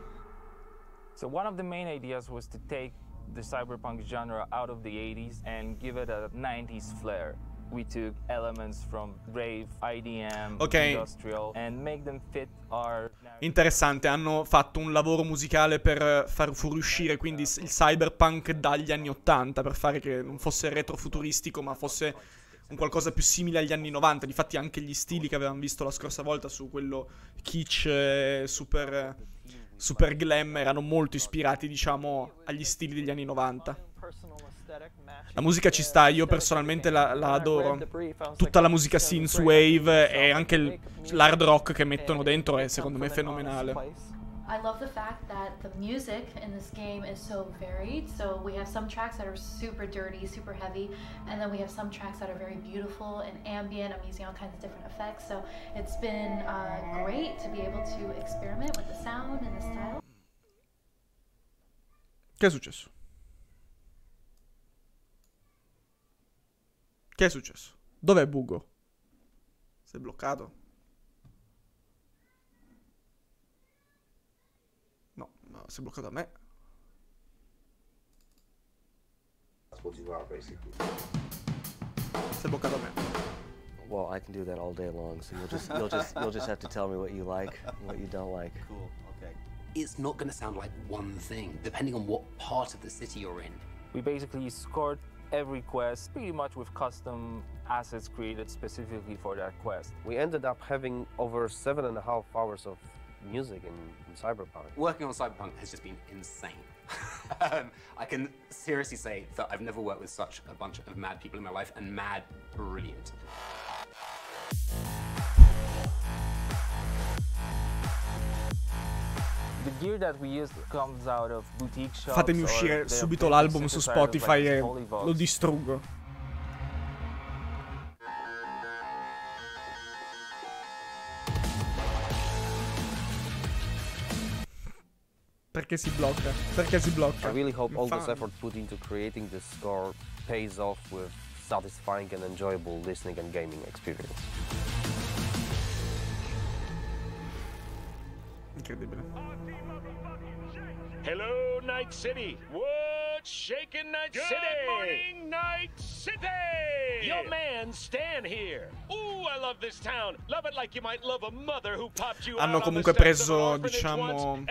So one of the main ideas was to take the cyberpunk genre out of the 80s and give it a 90s flair. We took elements from rave, IDM, okay. industrial and make them fit our Interessante, hanno fatto un lavoro musicale per eh, far fuoriuscire quindi il cyberpunk dagli anni 80 per fare che non fosse retrofuturistico, ma fosse un qualcosa più simile agli anni 90. Difatti anche gli stili che avevamo visto la scorsa volta su quello kitsch eh, super eh, super glam erano molto ispirati, diciamo, agli stili degli anni 90. La musica ci sta, io personalmente la, la adoro. Tutta la musica synthwave e anche l'hard rock che mettono dentro è secondo me fenomenale. I love the fact that the music in this game is so varied. So we have some tracks that are super dirty, super heavy, and then we have some tracks that are very beautiful and ambient. I'm using all kinds of different effects. So it's been uh, great to be able to experiment with the sound and the style. ¿Qué è successo? Che è Bugo? Si è si è bloccato a me. Si è bloccato a me. Well, I can do that all day long, so you'll just you'll just you'll just have to tell me what you like, what you don't like. Cool. Okay. It's not going to sound like one thing, depending on what part of the city you're in. We basically scored every quest pretty much with custom assets created specifically for that quest. We ended up having over seven and a half hours of music in, in, Cyberpunk. Working on Cyberpunk has just been insane. um, I can seriously say that I've never worked with such a bunch of mad people in my life and mad brilliant. gear that we comes out of boutique shops. Fatemi uscire subito l'album su Spotify e lo distruggo. Perché si blocca? Perché si blocca? I really hope all this effort put into creating this score pays off with satisfying and enjoyable listening and gaming experience. Incredibile. Hello, Night City! Whoa! Night, Shaking Night Good City. Good morning, Night City. Your man Stan here. Ooh, I love this town. Love it like you might love a mother who popped you Hanno comunque preso, diciamo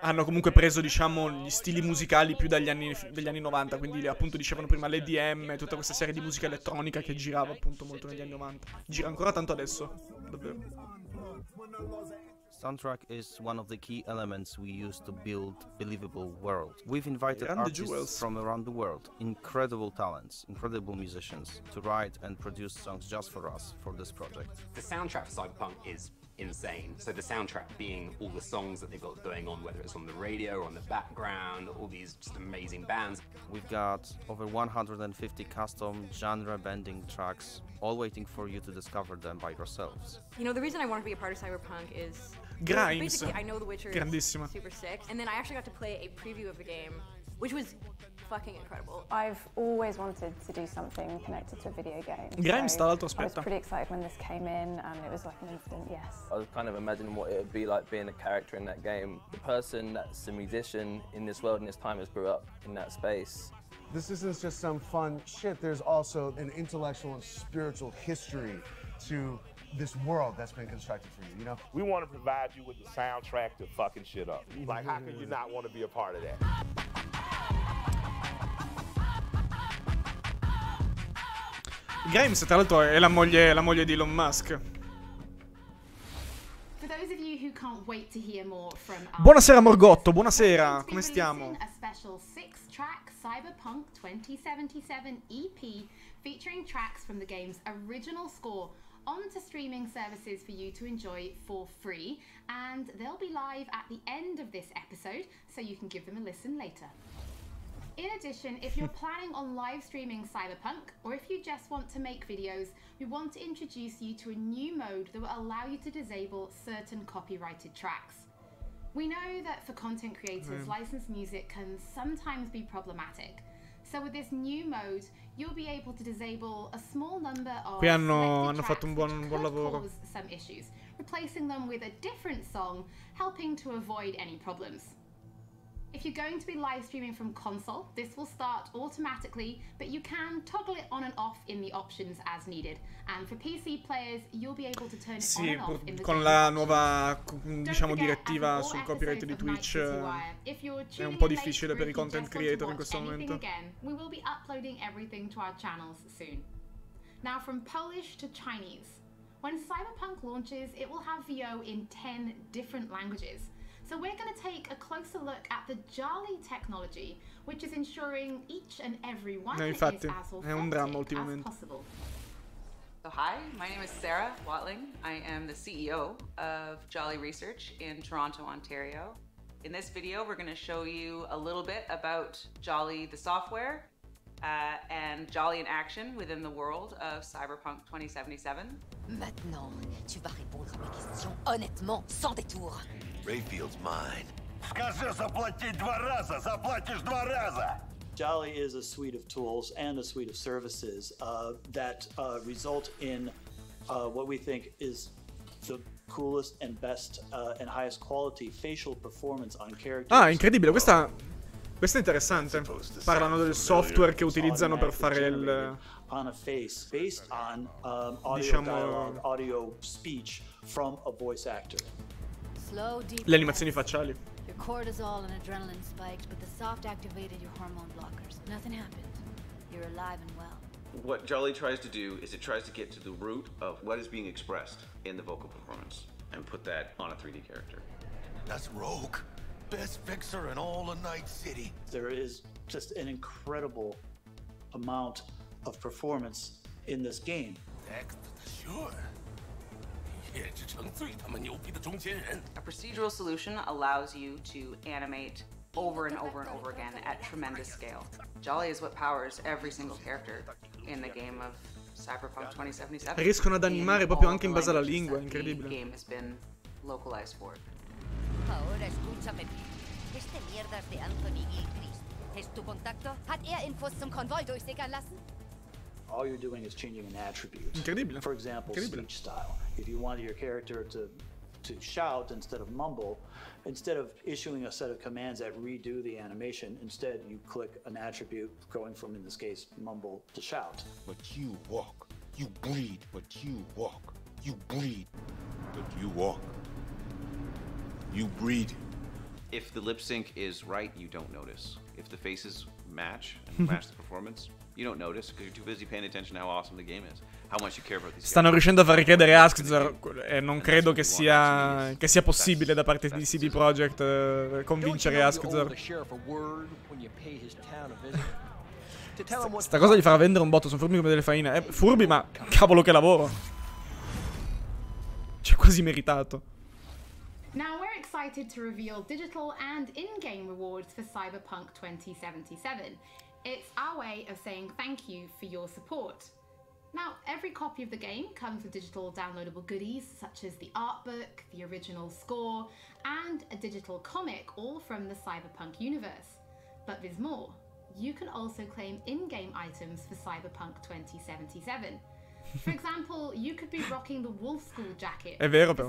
hanno comunque preso, diciamo, gli stili musicali più dagli anni, degli anni 90, quindi appunto dicevano prima l'EDM, tutta questa serie di musica elettronica che girava appunto molto negli anni 90. Gira ancora tanto adesso, davvero. Soundtrack is one of the key elements we use to build believable world. We've invited and artists from around the world, incredible talents, incredible musicians, to write and produce songs just for us for this project. The soundtrack for Cyberpunk is insane. So the soundtrack being all the songs that they've got going on, whether it's on the radio or on the background, all these just amazing bands. We've got over 150 custom genre-bending tracks, all waiting for you to discover them by yourselves. You know, the reason I wanted to be a part of Cyberpunk is Grimes. I know The Witcher Grandissima. super sick. And then I actually got to play a preview of the game, which was fucking incredible. I've always wanted to do something connected to a video game. Grimes, so aspetta. I was pretty excited when this came in and it was like an instant yes. I was kind of imagining what it would be like being a character in that game. The person that's a musician in this world and this time has grew up in that space. This isn't just some fun shit. There's also an intellectual and spiritual history to this world that's been constructed for you, you know? We want to provide you with the soundtrack to fucking shit up. Like, how could you not want to be a part of that? Games, tra l'altro, è la moglie, la moglie di Elon Musk. Buonasera Morgotto, buonasera, come stiamo? Cyberpunk 2077 EP featuring tracks from the game's original score onto streaming services for you to enjoy for free, and they'll be live at the end of this episode, so you can give them a listen later. In addition, if you're planning on live streaming Cyberpunk, or if you just want to make videos, we want to introduce you to a new mode that will allow you to disable certain copyrighted tracks. We know that for content creators, hmm. licensed music can sometimes be problematic. So with this new mode, you'll be able to disable a small number of Qui hanno, hanno fatto un buon, buon lavoro. some issues, replacing them with a different song, helping to avoid any problems. If you're going to be live streaming from console, this will start automatically, but you can toggle it on and off in the options as needed. And for PC players, you'll be able to turn it sì, on and off in the con la nuova diciamo direttiva sul copyright di Twitch eh, è un po' difficile per i content creator in questo momento. Again, we will be uploading everything to our channels soon. Now from Polish to Chinese. When Cyberpunk launches, it will have VO in 10 different languages. So we're going to take a closer look at the Jolly technology, which is ensuring each and every one no, infatti, is as è as possible. So hi, my name is Sarah Watling. I am the CEO of Jolly Research in Toronto, Ontario. In this video, we're going to show you a little bit about Jolly the software uh, and Jolly in action within the world of Cyberpunk 2077. Maintenant, tu vas répondre à mes questions honnêtement, sans détour. Rayfield's mine. Скажи заплатить два раза, заплатишь два раза! Jolly is a suite of tools and a suite of services uh, that uh, result in uh, what we think is the coolest and best uh, and highest quality facial performance on characters. Ah, incredibile, questa questa è interessante. Parlano del software che utilizzano per fare il Based on um, audio a diciamo Le animazioni facciali. Your cortisol and adrenaline spiked, but the soft activated your hormone blockers. Nothing happened. You're alive and well. What Jolly tries to do is it tries to get to the root of what is being expressed in the vocal performance and put that on a 3D character. That's Rogue. Best fixer in all of Night City. There is just an incredible amount of performance in this game. Heck, sure. A procedural solution allows you to animate over and over and over again at tremendous scale. Jolly is what powers every single character in the game of Cyberpunk 2077. Riescono ad animare proprio anche in base alla lingua, incredibile. game has been localized for. Ahora escúchame Este de Anthony Gilchrist. ¿Es tu contacto? Hat er Infos zum Konvoi durchsickern lassen? all you're doing is changing an attribute. Incredible. For example, Incredible. speech style. If you want your character to to shout instead of mumble, instead of issuing a set of commands that redo the animation, instead you click an attribute going from, in this case, mumble to shout. But you walk, you bleed. but you walk, you bleed. but you walk, you breathe. If the lip sync is right, you don't notice. If the faces match and match the performance, Stanno riuscendo a far ricredere Askzer e eh, non credo che sia, che sia possibile da parte di CD Projekt eh, convincere Askzer. Sta cosa gli farà vendere un botto, sono furbi come delle faine. Eh, furbi, ma cavolo che lavoro. Cioè, quasi meritato. Now we're excited to reveal digital and in-game rewards for Cyberpunk 2077. It's our way of saying thank you for your support. Now, every copy of the game comes with digital downloadable goodies such as the art book, the original score, and a digital comic, all from the cyberpunk universe. But there's more. You can also claim in game items for Cyberpunk 2077. For example, you could be rocking the Wolf School jacket.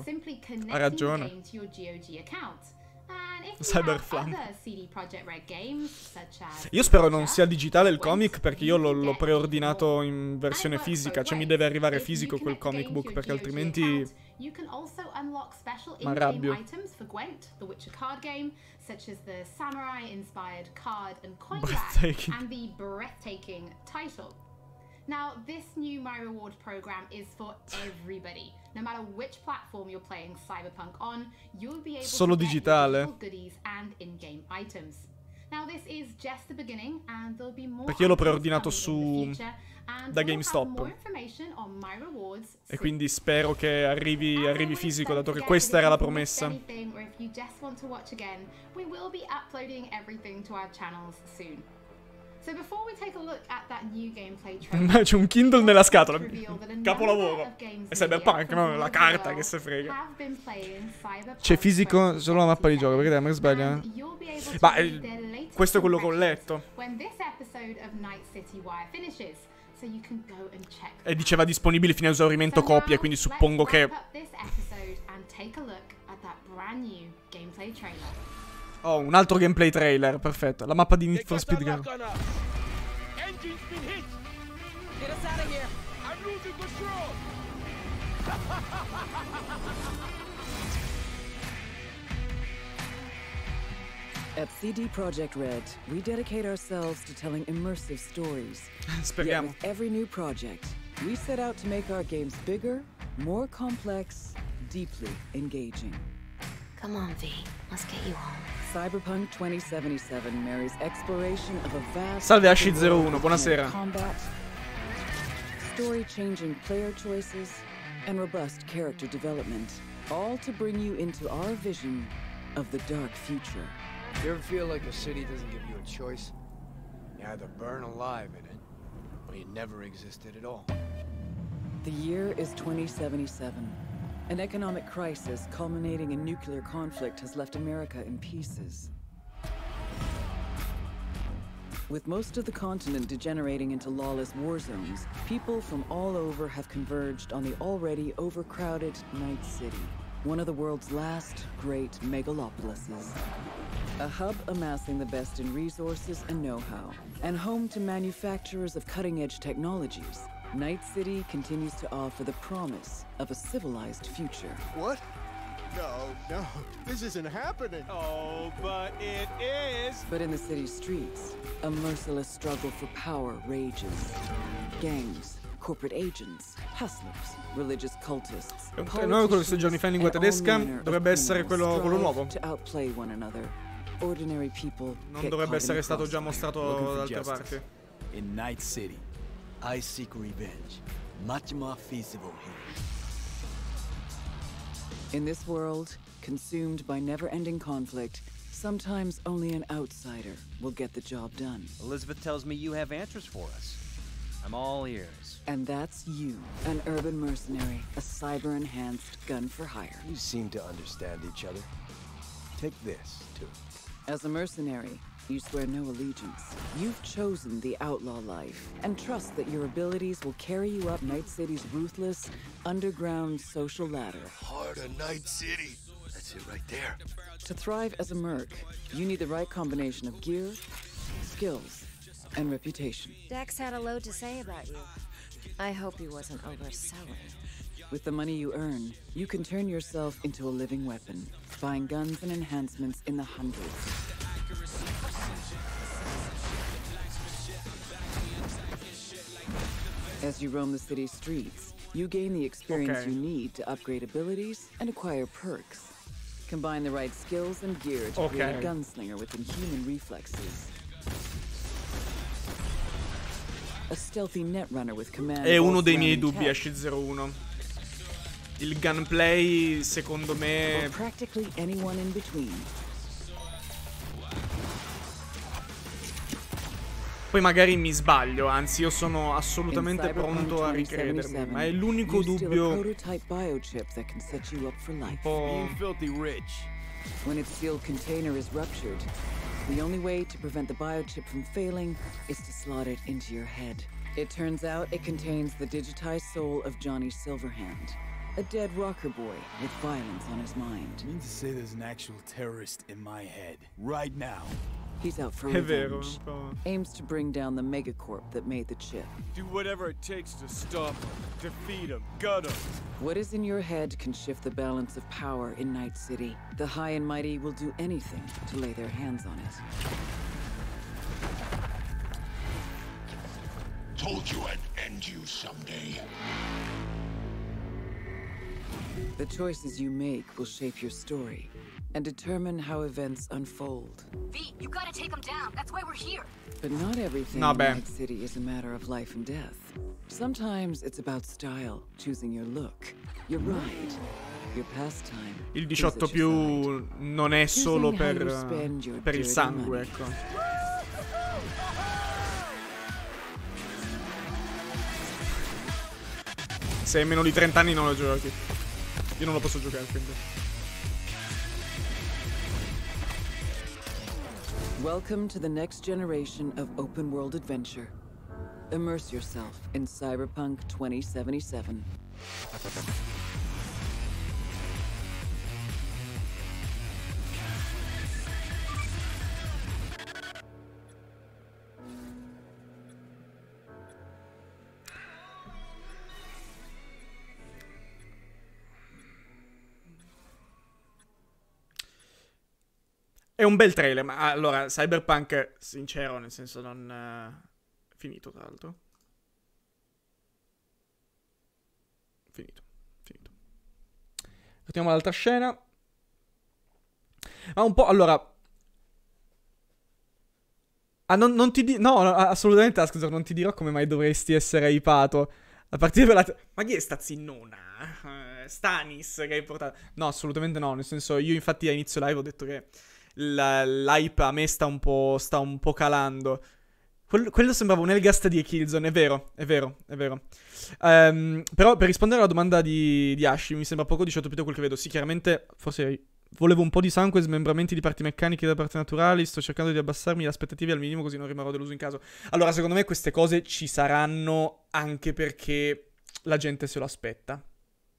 Simply connecting the game to your GOG account. Cyberflam. Io spero non sia digitale il comic perché io l'ho preordinato in versione fisica, cioè mi deve arrivare fisico quel comic book perché altrimenti ma arrabbio. Such as the samurai inspired card and coin and the breathtaking title Now, this new My Reward program is for everybody. No matter which platform you're playing Cyberpunk on, you'll be able Solo to digitale. get goodies and in-game items. Now this is just the beginning and there'll be more Perché io l'ho preordinato su da GameStop. E quindi spero che arrivi, arrivi fisico, dato che questa era la promessa. Anything, or if you just want to watch again, we will be uploading everything to our channels soon. Immagino c'è un Kindle nella scatola. Capolavoro. È cyberpunk, no? La carta che se frega. C'è fisico solo la mappa di gioco, perché mi sbaglio. Eh? Ma eh, questo è quello che ho letto. E diceva disponibile fino a esaurimento copie, quindi suppongo che... gameplay Oh, un altro gameplay trailer, perfetto. La mappa di Need for Speed Girl. At CD Projekt Red, we dedicate ourselves to telling immersive stories. Speriamo. Yet with every new project, we set out to make our games bigger, more complex, deeply engaging. Come on, V. Let's get you home. Cyberpunk 2077 marries exploration of a vast Salve Ashi01, buonasera. Combat, story-changing player choices, and robust character development, all to bring you into our vision of the dark future. You ever feel like a city doesn't give you a choice? You either burn alive in it, or you never existed at all. The year is 2077. An economic crisis culminating in nuclear conflict has left America in pieces. With most of the continent degenerating into lawless war zones, people from all over have converged on the already overcrowded Night City, one of the world's last great megalopolises. A hub amassing the best in resources and know-how, and home to manufacturers of cutting-edge technologies, Night City continues to offer the promise of a civilized future. What? No, no, this isn't happening. Oh, but it is. But in the city streets, a merciless struggle for power rages. Gangs, corporate agents, hustlers, religious cultists. È eh, nuovo quello che Johnny fa in tedesca. Dovrebbe essere quello, quello nuovo. Non dovrebbe essere stato già mostrato da altre parti. In Night City. I seek revenge. Much more feasible here. In this world, consumed by never-ending conflict, sometimes only an outsider will get the job done. Elizabeth tells me you have answers for us. I'm all ears. And that's you, an urban mercenary, a cyber-enhanced gun for hire. You seem to understand each other. Take this, too. As a mercenary, you swear no allegiance. You've chosen the outlaw life and trust that your abilities will carry you up Night City's ruthless, underground social ladder. Heart of Night City. That's it right there. To thrive as a merc, you need the right combination of gear, skills, and reputation. Dax had a load to say about you. I hope he wasn't overselling. With the money you earn, you can turn yourself into a living weapon, buying guns and enhancements in the hundreds. As you roam the city streets, you gain the experience okay. you need to upgrade abilities and acquire perks. Combine the right skills and gear to okay. create a gunslinger with inhuman reflexes. A stealthy netrunner with command È uno dei miei dubbi SC01. Il gunplay secondo me poi magari mi sbaglio, anzi io sono assolutamente pronto a ricredermi, ma è l'unico dubbio un po'... When its sealed container is ruptured, the only way to prevent the biochip from failing is to slot it into your head. It turns out it contains the digitized soul of Johnny Silverhand, a dead rocker boy with violence on his mind. You mean to say there's an actual terrorist in my head, right now? He's out for revenge. Aims to bring down the megacorp that made the chip. Do whatever it takes to stop him, defeat him, gut him. What is in your head can shift the balance of power in Night City. The high and mighty will do anything to lay their hands on it. Told you I'd end you someday. The choices you make will shape your story. and determine how events unfold. V, you gotta take them down. That's why we're here. But not everything not in Night City is a matter of life and death. Sometimes it's about style, choosing your look, your ride, your pastime. Il 18 più non è solo per, per il sangue, ecco. Se hai meno di 30 anni non lo giochi. Io non lo posso giocare, quindi. Welcome to the next generation of open world adventure. Immerse yourself in Cyberpunk 2077. È un bel trailer, ma allora, Cyberpunk, sincero, nel senso non... Uh, finito, tra l'altro. Finito, finito. Continuiamo all'altra scena. Ma ah, un po', allora... Ah, non, non ti di... No, no assolutamente, Ascor, ah, non ti dirò come mai dovresti essere ipato. A partire dalla... Ma chi è sta zinnona? Eh, Stanis che hai portato... No, assolutamente no, nel senso, io infatti a inizio live ho detto che l'hype a me sta un po', sta un po calando. Quello, quello, sembrava un Elgast di Killzone, è vero, è vero, è vero. Um, però per rispondere alla domanda di, di Ashi, mi sembra poco di 18 più quel che vedo. Sì, chiaramente, forse volevo un po' di sangue, e smembramenti di parti meccaniche da parti naturali, sto cercando di abbassarmi le aspettative al minimo così non rimarrò deluso in caso. Allora, secondo me queste cose ci saranno anche perché la gente se lo aspetta.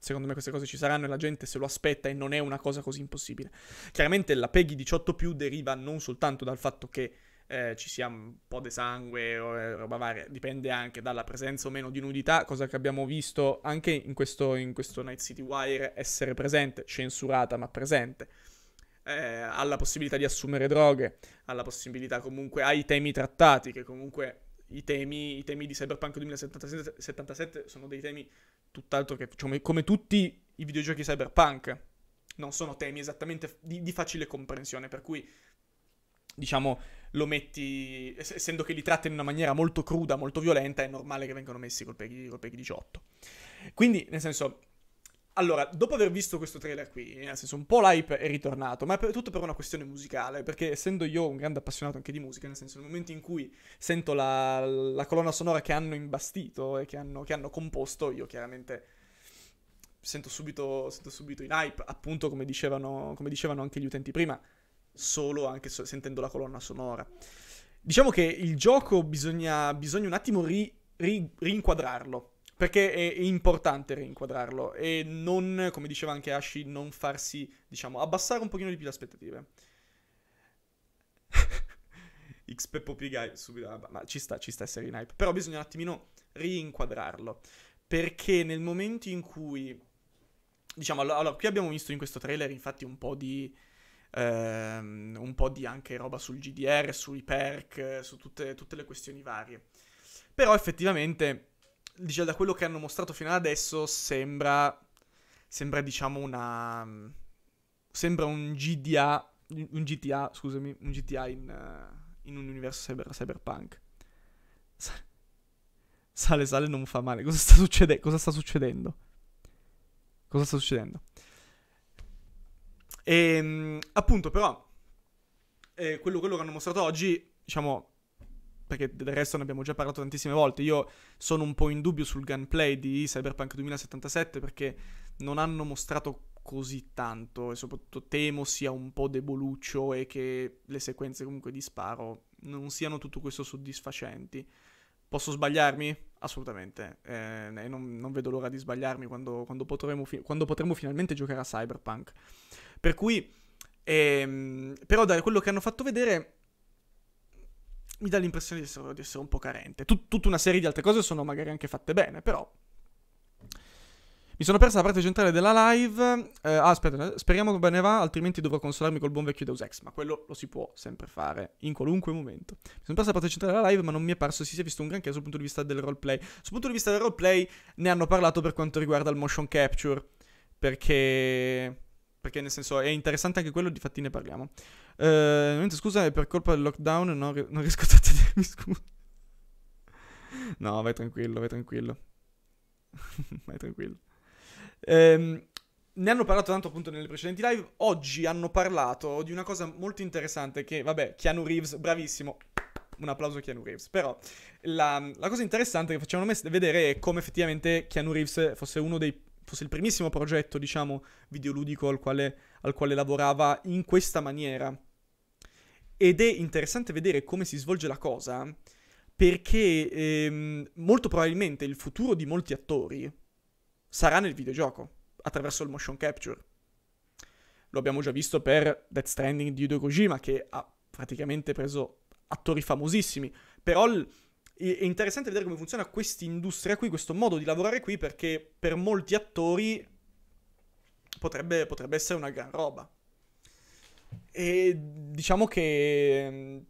Secondo me queste cose ci saranno e la gente se lo aspetta e non è una cosa così impossibile. Chiaramente la PEGI 18 più deriva non soltanto dal fatto che eh, ci sia un po' di sangue o eh, roba varia, dipende anche dalla presenza o meno di nudità, cosa che abbiamo visto anche in questo, in questo Night City Wire essere presente, censurata ma presente. Eh, alla possibilità di assumere droghe, alla possibilità comunque ai temi trattati, che comunque i temi, i temi, di Cyberpunk 2077 sono dei temi tutt'altro che... Cioè, come tutti i videogiochi Cyberpunk, non sono temi esattamente di, di facile comprensione, per cui, diciamo, lo metti... Essendo che li tratta in una maniera molto cruda, molto violenta, è normale che vengano messi col PEGI, 18. Quindi, nel senso, allora, dopo aver visto questo trailer qui, nel senso un po' l'hype è ritornato, ma è per, tutto per una questione musicale, perché essendo io un grande appassionato anche di musica, nel senso nel momento in cui sento la, la colonna sonora che hanno imbastito e che hanno, che hanno composto, io chiaramente sento subito, sento subito in hype, appunto come dicevano, come dicevano anche gli utenti prima, solo anche so- sentendo la colonna sonora. Diciamo che il gioco bisogna, bisogna un attimo ri- ri- rinquadrarlo perché è importante rinquadrarlo e non, come diceva anche Ashi, non farsi, diciamo, abbassare un pochino di più le aspettative. X Peppo Pigai, subito, ma ci sta, ci sta essere in hype. Però bisogna un attimino rinquadrarlo. Perché nel momento in cui... Diciamo, allora, qui abbiamo visto in questo trailer infatti un po' di... Ehm, un po' di anche roba sul GDR, sui perk, su tutte, tutte le questioni varie. Però effettivamente diciamo, da quello che hanno mostrato fino ad adesso sembra, sembra diciamo una, sembra un GDA, un GTA, scusami, un GTA in, eh, in un universo cyber, cyberpunk. Sale, sale, non fa male. Cosa sta, succede- cosa sta succedendo? Cosa sta succedendo? E, ehm, appunto, però, eh, quello, quello che hanno mostrato oggi, diciamo, perché del resto ne abbiamo già parlato tantissime volte, io sono un po' in dubbio sul gunplay di Cyberpunk 2077 perché non hanno mostrato così tanto e soprattutto temo sia un po' deboluccio e che le sequenze comunque di sparo non siano tutto questo soddisfacenti. Posso sbagliarmi? Assolutamente. Eh, non, non, vedo l'ora di sbagliarmi quando, quando, potremo, fi- quando, potremo, finalmente giocare a Cyberpunk. Per cui, ehm, però da quello che hanno fatto vedere mi dà l'impressione di essere, di essere un po' carente. Tut, tutta una serie di altre cose sono magari anche fatte bene, però... Mi sono persa la parte centrale della live. Eh, ah, aspetta, speriamo che bene va, altrimenti dovrò consolarmi col buon vecchio Deus Ex. Ma quello lo si può sempre fare, in qualunque momento. Mi sono persa la parte centrale della live, ma non mi è parso si sia visto un granché sul punto di vista del roleplay. Sul punto di vista del roleplay ne hanno parlato per quanto riguarda il motion capture. Perché... Perché nel senso è interessante anche quello, di fatti ne parliamo. Eh, niente, scusa, è per colpa del lockdown non, re- non riesco a tenermi scusa. No, vai tranquillo, vai tranquillo. vai tranquillo. Ehm, ne hanno parlato tanto appunto nelle precedenti live. Oggi hanno parlato di una cosa molto interessante che, vabbè, Keanu Reeves, bravissimo. Un applauso a Keanu Reeves. Però la, la cosa interessante che facevano vedere è come effettivamente Keanu Reeves fosse uno dei fosse il primissimo progetto, diciamo, videoludico al quale, al quale lavorava in questa maniera. Ed è interessante vedere come si svolge la cosa, perché ehm, molto probabilmente il futuro di molti attori sarà nel videogioco, attraverso il motion capture. Lo abbiamo già visto per Death Stranding di Hideo Kojima, che ha praticamente preso attori famosissimi. Però l- è interessante vedere come funziona questa industria qui, questo modo di lavorare qui, perché per molti attori potrebbe, potrebbe essere una gran roba. E diciamo che,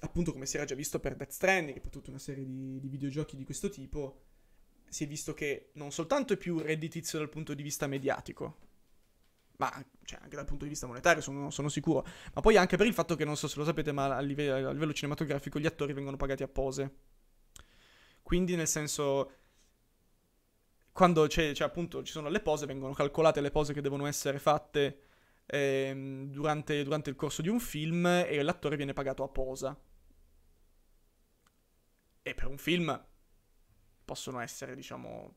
appunto, come si era già visto per Death Stranding e per tutta una serie di, di videogiochi di questo tipo, si è visto che non soltanto è più redditizio dal punto di vista mediatico, ma cioè, anche dal punto di vista monetario sono, sono, sicuro, ma poi anche per il fatto che non so se lo sapete, ma a livello, a livello cinematografico gli attori vengono pagati a pose. Quindi nel senso, quando c'è, c'è cioè, appunto, ci sono le pose, vengono calcolate le pose che devono essere fatte ehm, durante, durante il corso di un film e l'attore viene pagato a posa. E per un film possono essere, diciamo,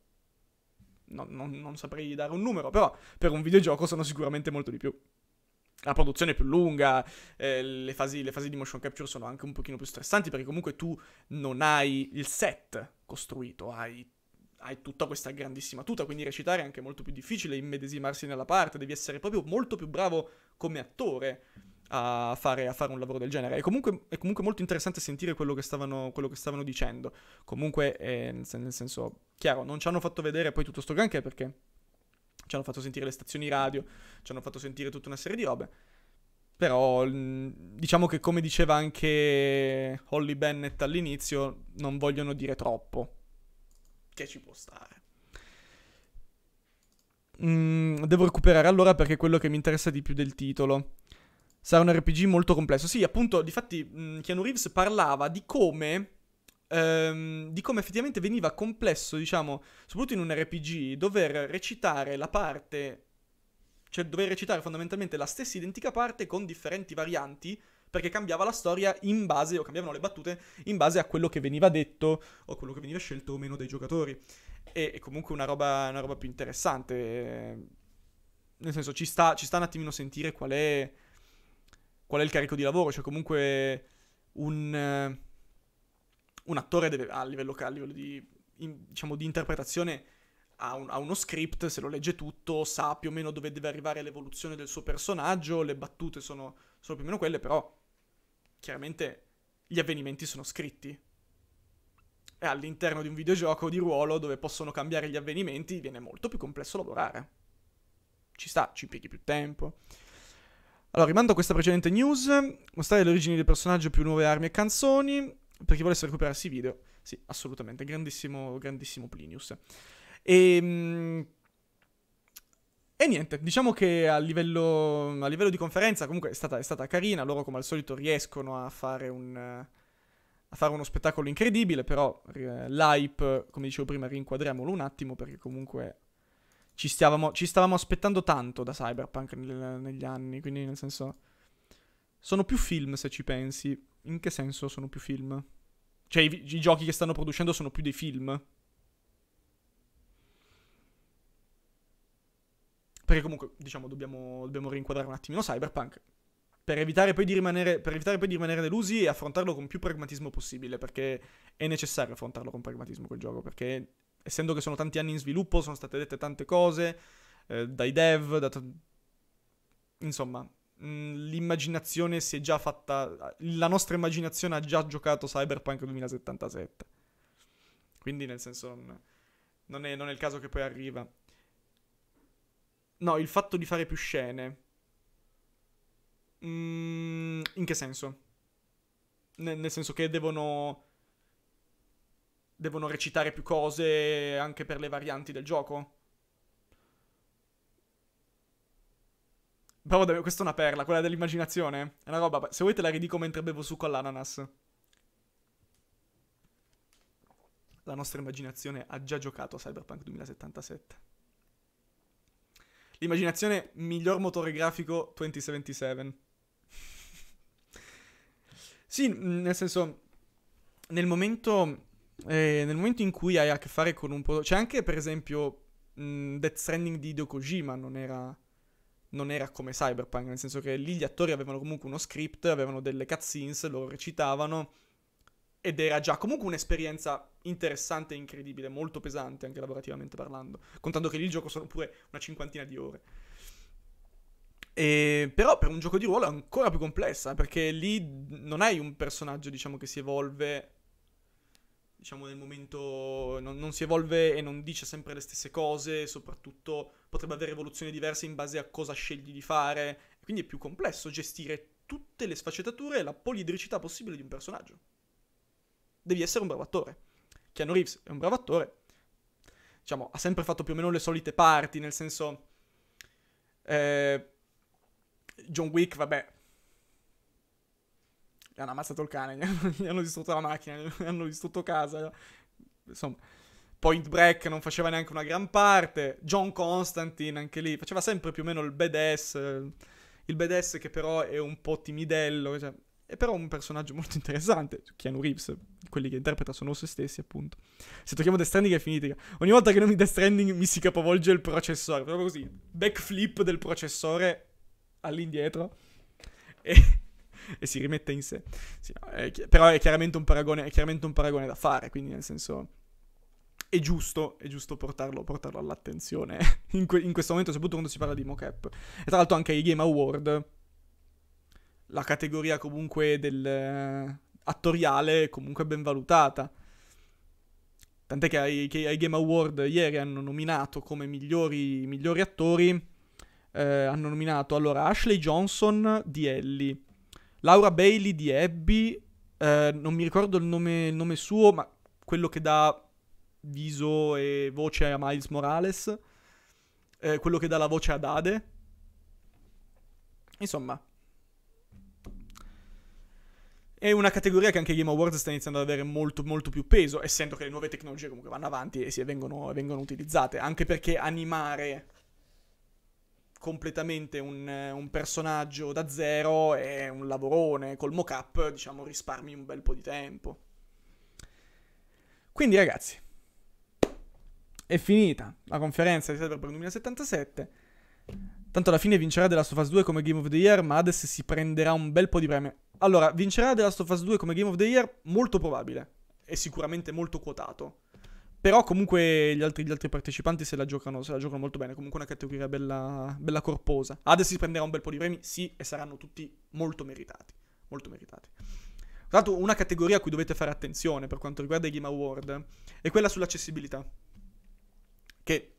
No, non, non, saprei dare un numero, però per un videogioco sono sicuramente molto di più. La produzione è più lunga, eh, le, fasi, le, fasi, di motion capture sono anche un pochino più stressanti perché comunque tu non hai il set costruito, hai hai tutta questa grandissima tuta, quindi recitare è anche molto più difficile immedesimarsi nella parte, devi essere proprio molto più bravo come attore a fare, a fare un lavoro del genere. È comunque, è comunque molto interessante sentire quello che stavano, quello che stavano dicendo. Comunque, eh, nel senso, chiaro, non ci hanno fatto vedere poi tutto sto granché perché ci hanno fatto sentire le stazioni radio, ci hanno fatto sentire tutta una serie di robe. Però diciamo che come diceva anche Holly Bennett all'inizio, non vogliono dire troppo che ci può stare. Mm, devo recuperare allora perché è quello che mi interessa di più del titolo. Sarà un RPG molto complesso. Sì, appunto, difatti mm, Keanu Reeves parlava di come... Um, di come effettivamente veniva complesso, diciamo, soprattutto in un RPG, dover recitare la parte... Cioè, dover recitare fondamentalmente la stessa identica parte con differenti varianti perché cambiava la storia in base, o cambiavano le battute, in base a quello che veniva detto o quello che veniva scelto o meno dai giocatori. E, è comunque una roba, una roba più interessante. Nel senso, ci sta, ci sta un attimino sentire qual è, qual è il carico di lavoro, cioè comunque un, un attore deve, a livello, a livello di, in, diciamo, di interpretazione ha, un, ha, uno script, se lo legge tutto, sa più o meno dove deve arrivare l'evoluzione del suo personaggio, le battute sono, sono più o meno quelle, però chiaramente gli avvenimenti sono scritti. E all'interno di un videogioco di ruolo dove possono cambiare gli avvenimenti viene molto più complesso lavorare. Ci sta, ci impieghi più tempo. Allora, rimando a questa precedente news, mostrare le origini del personaggio più nuove armi e canzoni, per chi volesse recuperarsi i video. Sì, assolutamente, grandissimo, grandissimo Plinius. E... Ehm, e niente, diciamo che a livello, a livello di conferenza comunque è stata, è stata, carina, loro come al solito riescono a fare, un, a fare uno spettacolo incredibile, però eh, l'hype, come dicevo prima, rinquadriamolo un attimo perché comunque ci, stiavamo, ci stavamo aspettando tanto da Cyberpunk nel, negli anni, quindi nel senso... Sono più film se ci pensi. In che senso sono più film? Cioè i, i giochi che stanno producendo sono più dei film? Perché comunque, diciamo, dobbiamo, dobbiamo rinquadrare un attimino Cyberpunk. Per evitare, rimanere, per evitare, poi di rimanere, delusi e affrontarlo con più pragmatismo possibile, perché è necessario affrontarlo con pragmatismo quel gioco, perché essendo che sono tanti anni in sviluppo, sono state dette tante cose eh, dai dev, da t- insomma, mh, mm, l'immaginazione si è già fatta, la nostra immaginazione ha già giocato Cyberpunk 2077. Quindi nel senso non, non, è, non è il caso che poi arriva. No, il fatto di fare più scene. Mm, in che senso? N- nel senso che devono... Devono recitare più cose anche per le varianti del gioco? Però questa è una perla, quella dell'immaginazione. È una roba. Se volete la ridico mentre bevo succo all'ananas. La nostra immaginazione ha già giocato a Cyberpunk 2077. L'immaginazione, miglior motore grafico 2077. sì, mm, nel senso, nel momento, eh, nel momento in cui hai a che fare con un prodotto... C'è anche, per esempio, mh, mm, Death Stranding di Hideo Kojima non era, non era come Cyberpunk, nel senso che lì gli attori avevano comunque uno script, avevano delle cutscenes, loro recitavano ed era già comunque un'esperienza interessante e incredibile, molto pesante anche lavorativamente parlando, contando che lì il gioco sono pure una cinquantina di ore. E, però per un gioco di ruolo è ancora più complessa, perché lì non hai un personaggio, diciamo, che si evolve, diciamo, nel momento... Non, non si evolve e non dice sempre le stesse cose, soprattutto potrebbe avere evoluzioni diverse in base a cosa scegli di fare, quindi è più complesso gestire tutte le sfaccettature e la polidricità possibile di un personaggio devi essere un bravo attore. Keanu Reeves è un bravo attore, diciamo, ha sempre fatto più o meno le solite parti, nel senso... Eh, John Wick, vabbè, gli hanno ammazzato il cane, gli hanno, distrutto la macchina, gli hanno distrutto casa. Insomma, Point Break non faceva neanche una gran parte. John Constantine, anche lì, faceva sempre più o meno il badass. Eh, il badass che però è un po' timidello. Cioè, è però un personaggio molto interessante. Keanu Reeves, quelli che interpreta sono se stessi, appunto. Se tocchiamo Death Stranding è finita. Ogni volta che nomi Death Stranding mi si capovolge il processore. Proprio così. Backflip del processore all'indietro. E, e si rimette in sé. Sì, no, è, però è chiaramente, un paragone, è chiaramente, un paragone, da fare, quindi nel senso... È giusto, è giusto portarlo, portarlo all'attenzione in, que, in questo momento, soprattutto quando si parla di mocap. E tra l'altro anche i Game Award la categoria comunque del, eh, attoriale è comunque ben valutata. Tant'è che ai, che ai, Game Award ieri hanno nominato come migliori, migliori attori. Eh, hanno nominato allora Ashley Johnson di Ellie, Laura Bailey di Abby. Eh, non mi ricordo il nome, il nome, suo, ma quello che dà viso e voce a Miles Morales. Eh, quello che dà la voce ad Ade. Insomma, è una categoria che anche Game Awards sta iniziando ad avere molto, molto più peso, essendo che le nuove tecnologie comunque vanno avanti e si vengono, vengono utilizzate, anche perché animare completamente un, un, personaggio da zero è un lavorone, col mock-up diciamo risparmi un bel po' di tempo. Quindi ragazzi, è finita la conferenza di Cyberpunk 2077. Tanto alla fine vincerà della Sofas 2 come Game of the Year, ma adesso si prenderà un bel po' di premio. Allora, vincerà The Last of Us 2 come Game of the Year? Molto probabile. È sicuramente molto quotato. Però comunque gli altri, gli altri partecipanti se la, giocano, se la giocano molto bene. Comunque una categoria bella, bella corposa. Adesso si prenderà un bel po' di premi, sì, e saranno tutti molto meritati. Molto meritati. Tra l'altro, una categoria a cui dovete fare attenzione per quanto riguarda i Game Award è quella sull'accessibilità. Che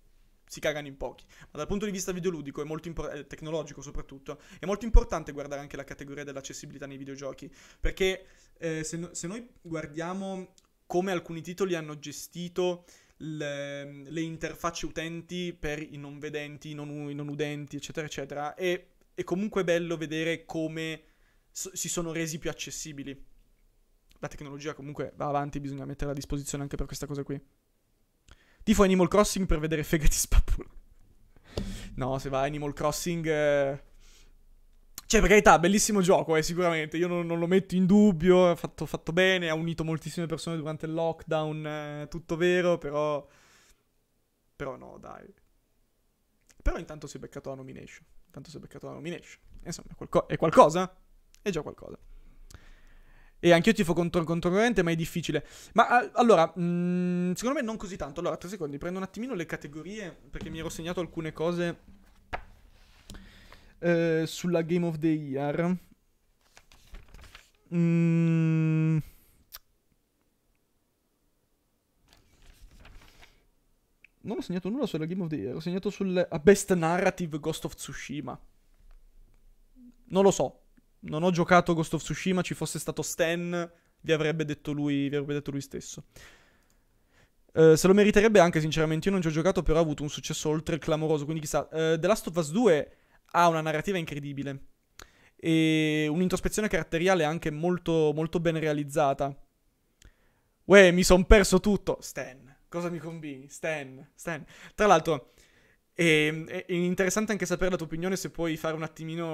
si cagano in pochi. Ma dal punto di vista videoludico e impor- eh, tecnologico soprattutto, è molto importante guardare anche la categoria dell'accessibilità nei videogiochi, perché eh, se, no- se, noi guardiamo come alcuni titoli hanno gestito le, le interfacce utenti per i non vedenti, i non, u- i non udenti, eccetera, eccetera, è, è comunque bello vedere come so- si sono resi più accessibili. La tecnologia comunque va avanti, bisogna metterla a disposizione anche per questa cosa qui. Tifo Animal Crossing per vedere fegati spappolo. No, se va Animal Crossing... Eh... Cioè, per carità, bellissimo gioco, eh, sicuramente. Io non, non lo metto in dubbio, ha fatto, fatto, bene, ha unito moltissime persone durante il lockdown, eh, tutto vero, però... Però no, dai. Però intanto si è beccato la nomination. Intanto si è beccato la nomination. Insomma, è, qualco- è qualcosa? È già qualcosa. E anche io fo contro corrente, ma è difficile. Ma a- allora, mh, mm, secondo me non così tanto. Allora, tre secondi, prendo un attimino le categorie perché mi ero segnato alcune cose eh, sulla Game of the Year. Mm. Non ho segnato nulla sulla Game of the Year. Ho segnato sul Best Narrative Ghost of Tsushima. Non lo so non ho giocato Ghost of Tsushima, ci fosse stato Stan, vi avrebbe detto lui, vi avrebbe detto lui stesso. Uh, se lo meriterebbe anche, sinceramente, io non ci ho giocato, però ha avuto un successo oltre clamoroso, quindi chissà. Uh, The Last of Us 2 ha una narrativa incredibile e un'introspezione caratteriale anche molto, molto ben realizzata. Uè, mi son perso tutto. Stan, cosa mi combini? Stan, Stan. Tra l'altro, e, è interessante anche sapere la tua opinione se puoi fare un attimino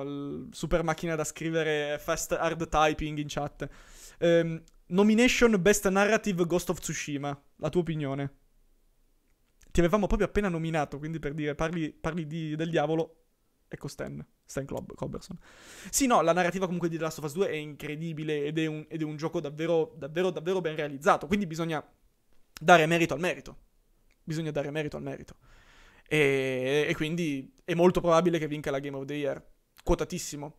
oh, super macchina da scrivere fast hard typing in chat. Um, nomination Best Narrative Ghost of Tsushima, la tua opinione. Ti avevamo proprio appena nominato, quindi per dire parli, parli di, del diavolo, ecco Stan, Stan Club, Coberson. Sì, no, la narrativa comunque di The Last of Us 2 è incredibile ed è un, ed è un gioco davvero, davvero, davvero ben realizzato, quindi bisogna dare merito al merito. Bisogna dare merito al merito. E, e, quindi è molto probabile che vinca la Game of the Year. Quotatissimo.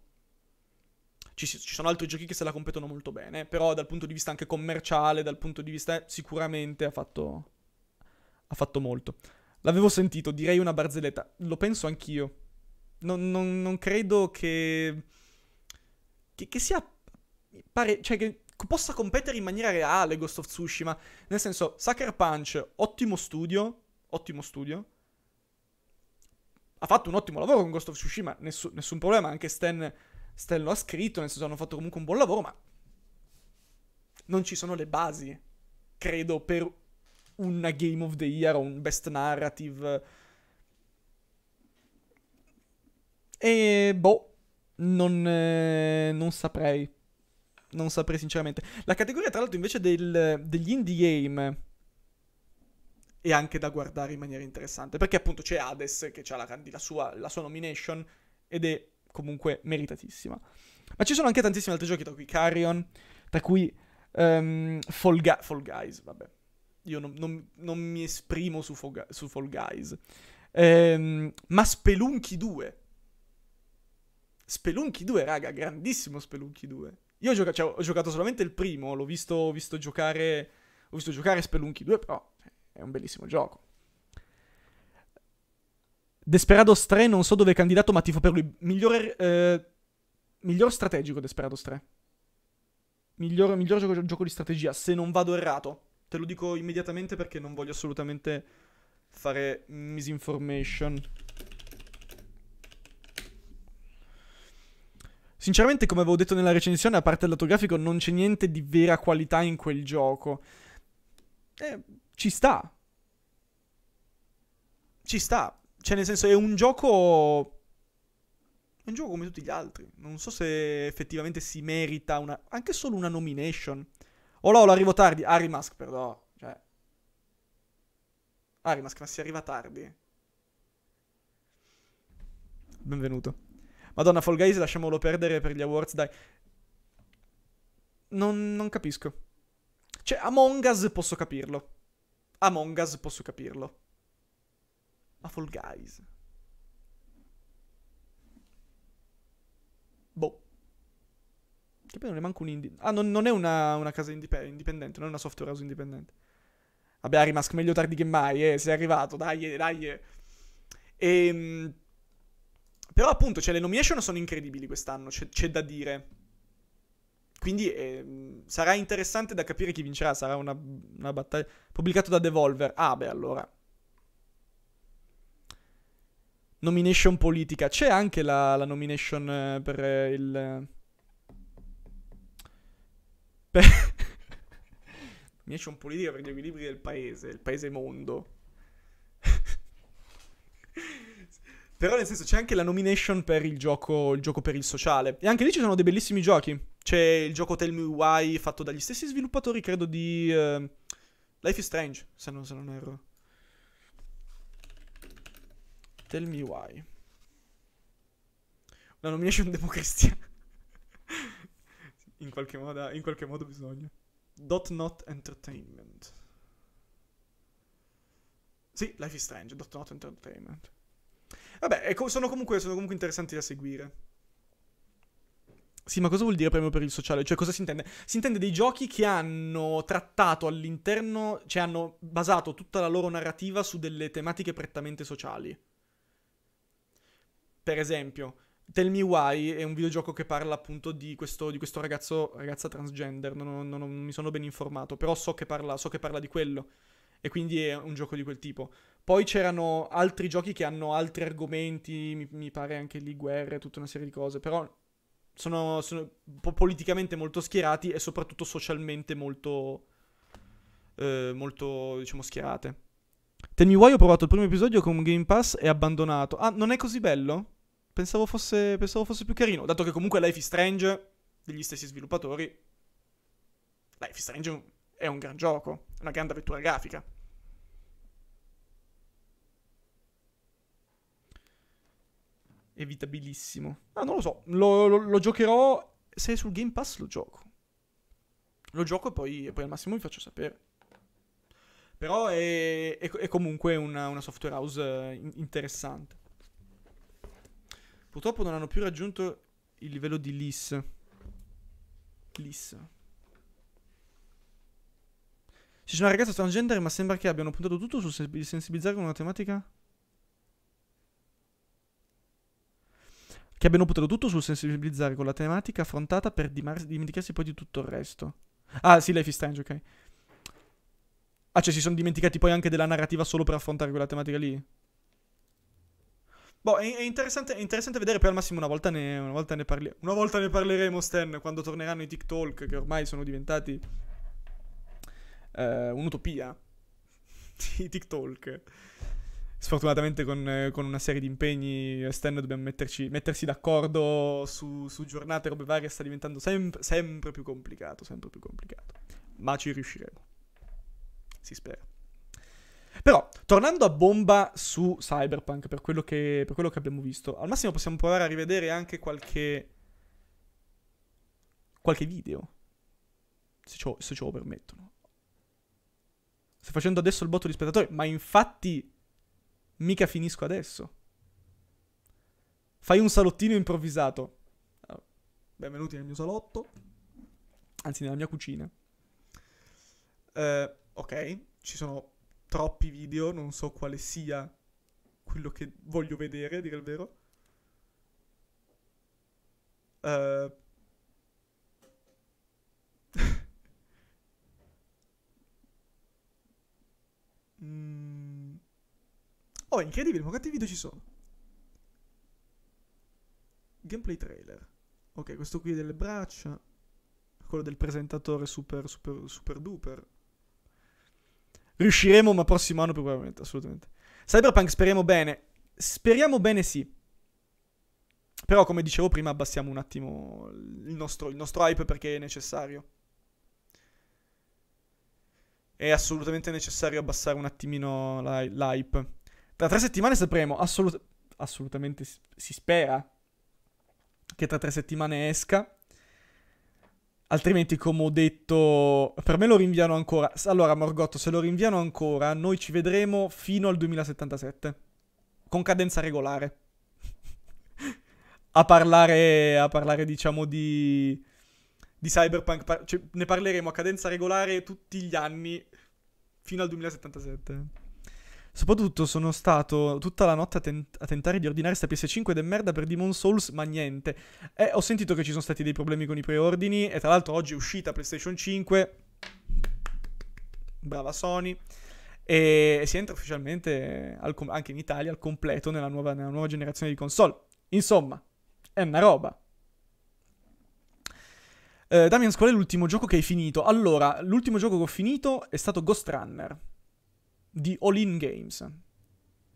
Ci, ci, sono altri giochi che se la competono molto bene, però dal punto di vista anche commerciale, dal punto di vista eh, sicuramente ha fatto, ha fatto molto. L'avevo sentito, direi una barzelletta. Lo penso anch'io. Non, non, non credo che, che, che sia... Pare, cioè che possa competere in maniera reale Ghost of Tsushima. Nel senso, Sucker Punch, ottimo studio, ottimo studio ha fatto un ottimo lavoro con Ghost of Tsushima, nessun, nessun problema, anche Stan, Stan, lo ha scritto, nel senso hanno fatto comunque un buon lavoro, ma non ci sono le basi, credo, per una Game of the Year o un Best Narrative. E boh, non, eh, non saprei. Non saprei sinceramente. La categoria, tra l'altro, invece del, degli indie game e anche da guardare in maniera interessante. Perché appunto c'è Hades che ha la, la, sua, la sua nomination ed è comunque meritatissima. Ma ci sono anche tantissimi altri giochi, tra cui Carrion, tra cui um, Fall, Ga- Fall, Guys, vabbè. Io non, non, non mi esprimo su, Fo- su Fall Guys. Um, ma Spelunky 2. Spelunky 2, raga, grandissimo Spelunky 2. Io ho, gioca- cioè, ho giocato solamente il primo, l'ho visto, visto giocare... Ho visto giocare Spelunky 2, però eh, è un bellissimo gioco. Desperados 3, non so dove è candidato, ma tifo per lui. Migliore, eh, miglior strategico Desperados 3. Miglior, miglior gioco, gioco, di strategia, se non vado errato. Te lo dico immediatamente perché non voglio assolutamente fare misinformation. Sinceramente, come avevo detto nella recensione, a parte il lato grafico, non c'è niente di vera qualità in quel gioco. Eh, ci sta. Ci sta. Cioè, nel senso, è un gioco... È un gioco come tutti gli altri. Non so se effettivamente si merita una... anche solo una nomination. Oh lol, arrivo tardi. Arimask, però. Cioè... Arimask, ma si arriva tardi. Benvenuto. Madonna, Fall Guys, lasciamolo perdere per gli awards, dai. Non, non capisco. Cioè, Among Us posso capirlo. Among Us posso capirlo. Ma Fall Guys. Boh. Che poi non è manco un indie. Ah, non, non è una, una casa indip- eh, indipendente, non è una software house indipendente. Vabbè, Arimask, meglio tardi che mai, eh. Sei arrivato, dai, eh, dai. E, eh. ehm, però appunto, cioè, le nomination sono incredibili quest'anno, c'è, c'è da dire. Quindi eh, sarà interessante da capire chi vincerà, sarà una, una battaglia... Pubblicato da Devolver. Ah, beh, allora nomination politica. C'è anche la, la nomination eh, per eh, il... Eh, per... nomination politica per gli equilibri del paese, il paese mondo. Però nel senso c'è anche la nomination per il gioco, il gioco per il sociale. E anche lì ci sono dei bellissimi giochi. C'è il gioco Tell Me Why fatto dagli stessi sviluppatori, credo, di uh, Life is Strange, se non, se non erro. Tell Me Why. Una nomination democristiana. in, qualche modo, in qualche modo bisogna. Dot Not Entertainment. Sì, Life is Strange, Dot Not Entertainment. Vabbè, co- sono, comunque, sono comunque interessanti da seguire. Sì, ma cosa vuol dire premio per il sociale? Cioè, cosa si intende? Si intende dei giochi che hanno trattato all'interno, cioè hanno basato tutta la loro narrativa su delle tematiche prettamente sociali. Per esempio, Tell Me Why è un videogioco che parla appunto di questo, di questo ragazzo, ragazza transgender, non, non, non, non, mi sono ben informato, però so che, parla, so che parla di quello. E quindi è un gioco di quel tipo. Poi c'erano altri giochi che hanno altri argomenti, mi, mi pare anche lì guerre, tutta una serie di cose, però sono, sono politicamente molto schierati e soprattutto socialmente molto, eh, molto diciamo, schierate. Tell Me Why ho provato il primo episodio con Game Pass e abbandonato. Ah, non è così bello? Pensavo fosse, pensavo fosse più carino, dato che comunque Life is Strange, degli stessi sviluppatori, Life is Strange è un gran gioco, una grande avventura grafica. evitabilissimo. Ah, non lo so, lo, lo, lo giocherò. Se è sul Game Pass lo gioco. Lo gioco e poi, e poi al massimo vi faccio sapere. Però è, è, è comunque una, una, software house eh, interessante. Purtroppo non hanno più raggiunto il livello di LIS. LIS. Ci sono una ragazza transgender, ma sembra che abbiano puntato tutto sul sensibilizzare con una tematica che abbiano potuto tutto sul sensibilizzare con la tematica affrontata per dimar- dimenticarsi poi di tutto il resto. Ah, sì, Life is Strange, ok. Ah, cioè si sono dimenticati poi anche della narrativa solo per affrontare quella tematica lì? Boh, è, è, interessante, è interessante, vedere, poi al massimo una volta, ne, una, volta parli- una volta ne parleremo, Stan, quando torneranno i TikTok, che ormai sono diventati eh, un'utopia. I TikTok sfortunatamente con, eh, con, una serie di impegni esterni dobbiamo metterci, mettersi d'accordo su, su giornate e robe varie sta diventando sempre, sempre più complicato, sempre più complicato. Ma ci riusciremo. Si spera. Però, tornando a bomba su Cyberpunk, per quello, che, per quello che abbiamo visto, al massimo possiamo provare a rivedere anche qualche, qualche video, se ce, lo permettono. Sto facendo adesso il botto di spettatori, ma infatti mica finisco adesso. Fai un salottino improvvisato. Ah, benvenuti nel mio salotto. Anzi, nella mia cucina. Eh, ok, ci sono troppi video, non so quale sia quello che voglio vedere, a dire il vero. Eh, Oh, incredibile, ma quanti video ci sono? Gameplay trailer. Ok, questo qui è delle braccia. Quello del presentatore super, super, super duper. Riusciremo, ma prossimo anno probabilmente, assolutamente. Cyberpunk speriamo bene. Speriamo bene sì. Però, come dicevo prima, abbassiamo un attimo il nostro, il nostro hype perché è necessario è assolutamente necessario abbassare un attimino l'hype. Tra tre settimane sapremo, assolut- assolutamente si-, spera che tra tre settimane esca. Altrimenti, come ho detto, per me lo rinviano ancora. Allora, Morgotto, se lo rinviano ancora, noi ci vedremo fino al 2077. Con cadenza regolare. a, parlare, a parlare, diciamo, di, di Cyberpunk. Par- cioè, ne parleremo a cadenza regolare tutti gli anni fino al 2077. Soprattutto sono stato tutta la notte a, tent- a tentare di ordinare sta PS5 ed merda per Demon Souls, ma niente. E ho sentito che ci sono stati dei problemi con i preordini e tra l'altro oggi è uscita PlayStation 5. Brava Sony. E si entra ufficialmente com- anche in Italia al completo nella nuova, nella nuova generazione di console. Insomma, è una roba. Eh, Damian, qual è l'ultimo gioco che hai finito? Allora, l'ultimo gioco che ho finito è stato Ghost Runner di All In Games.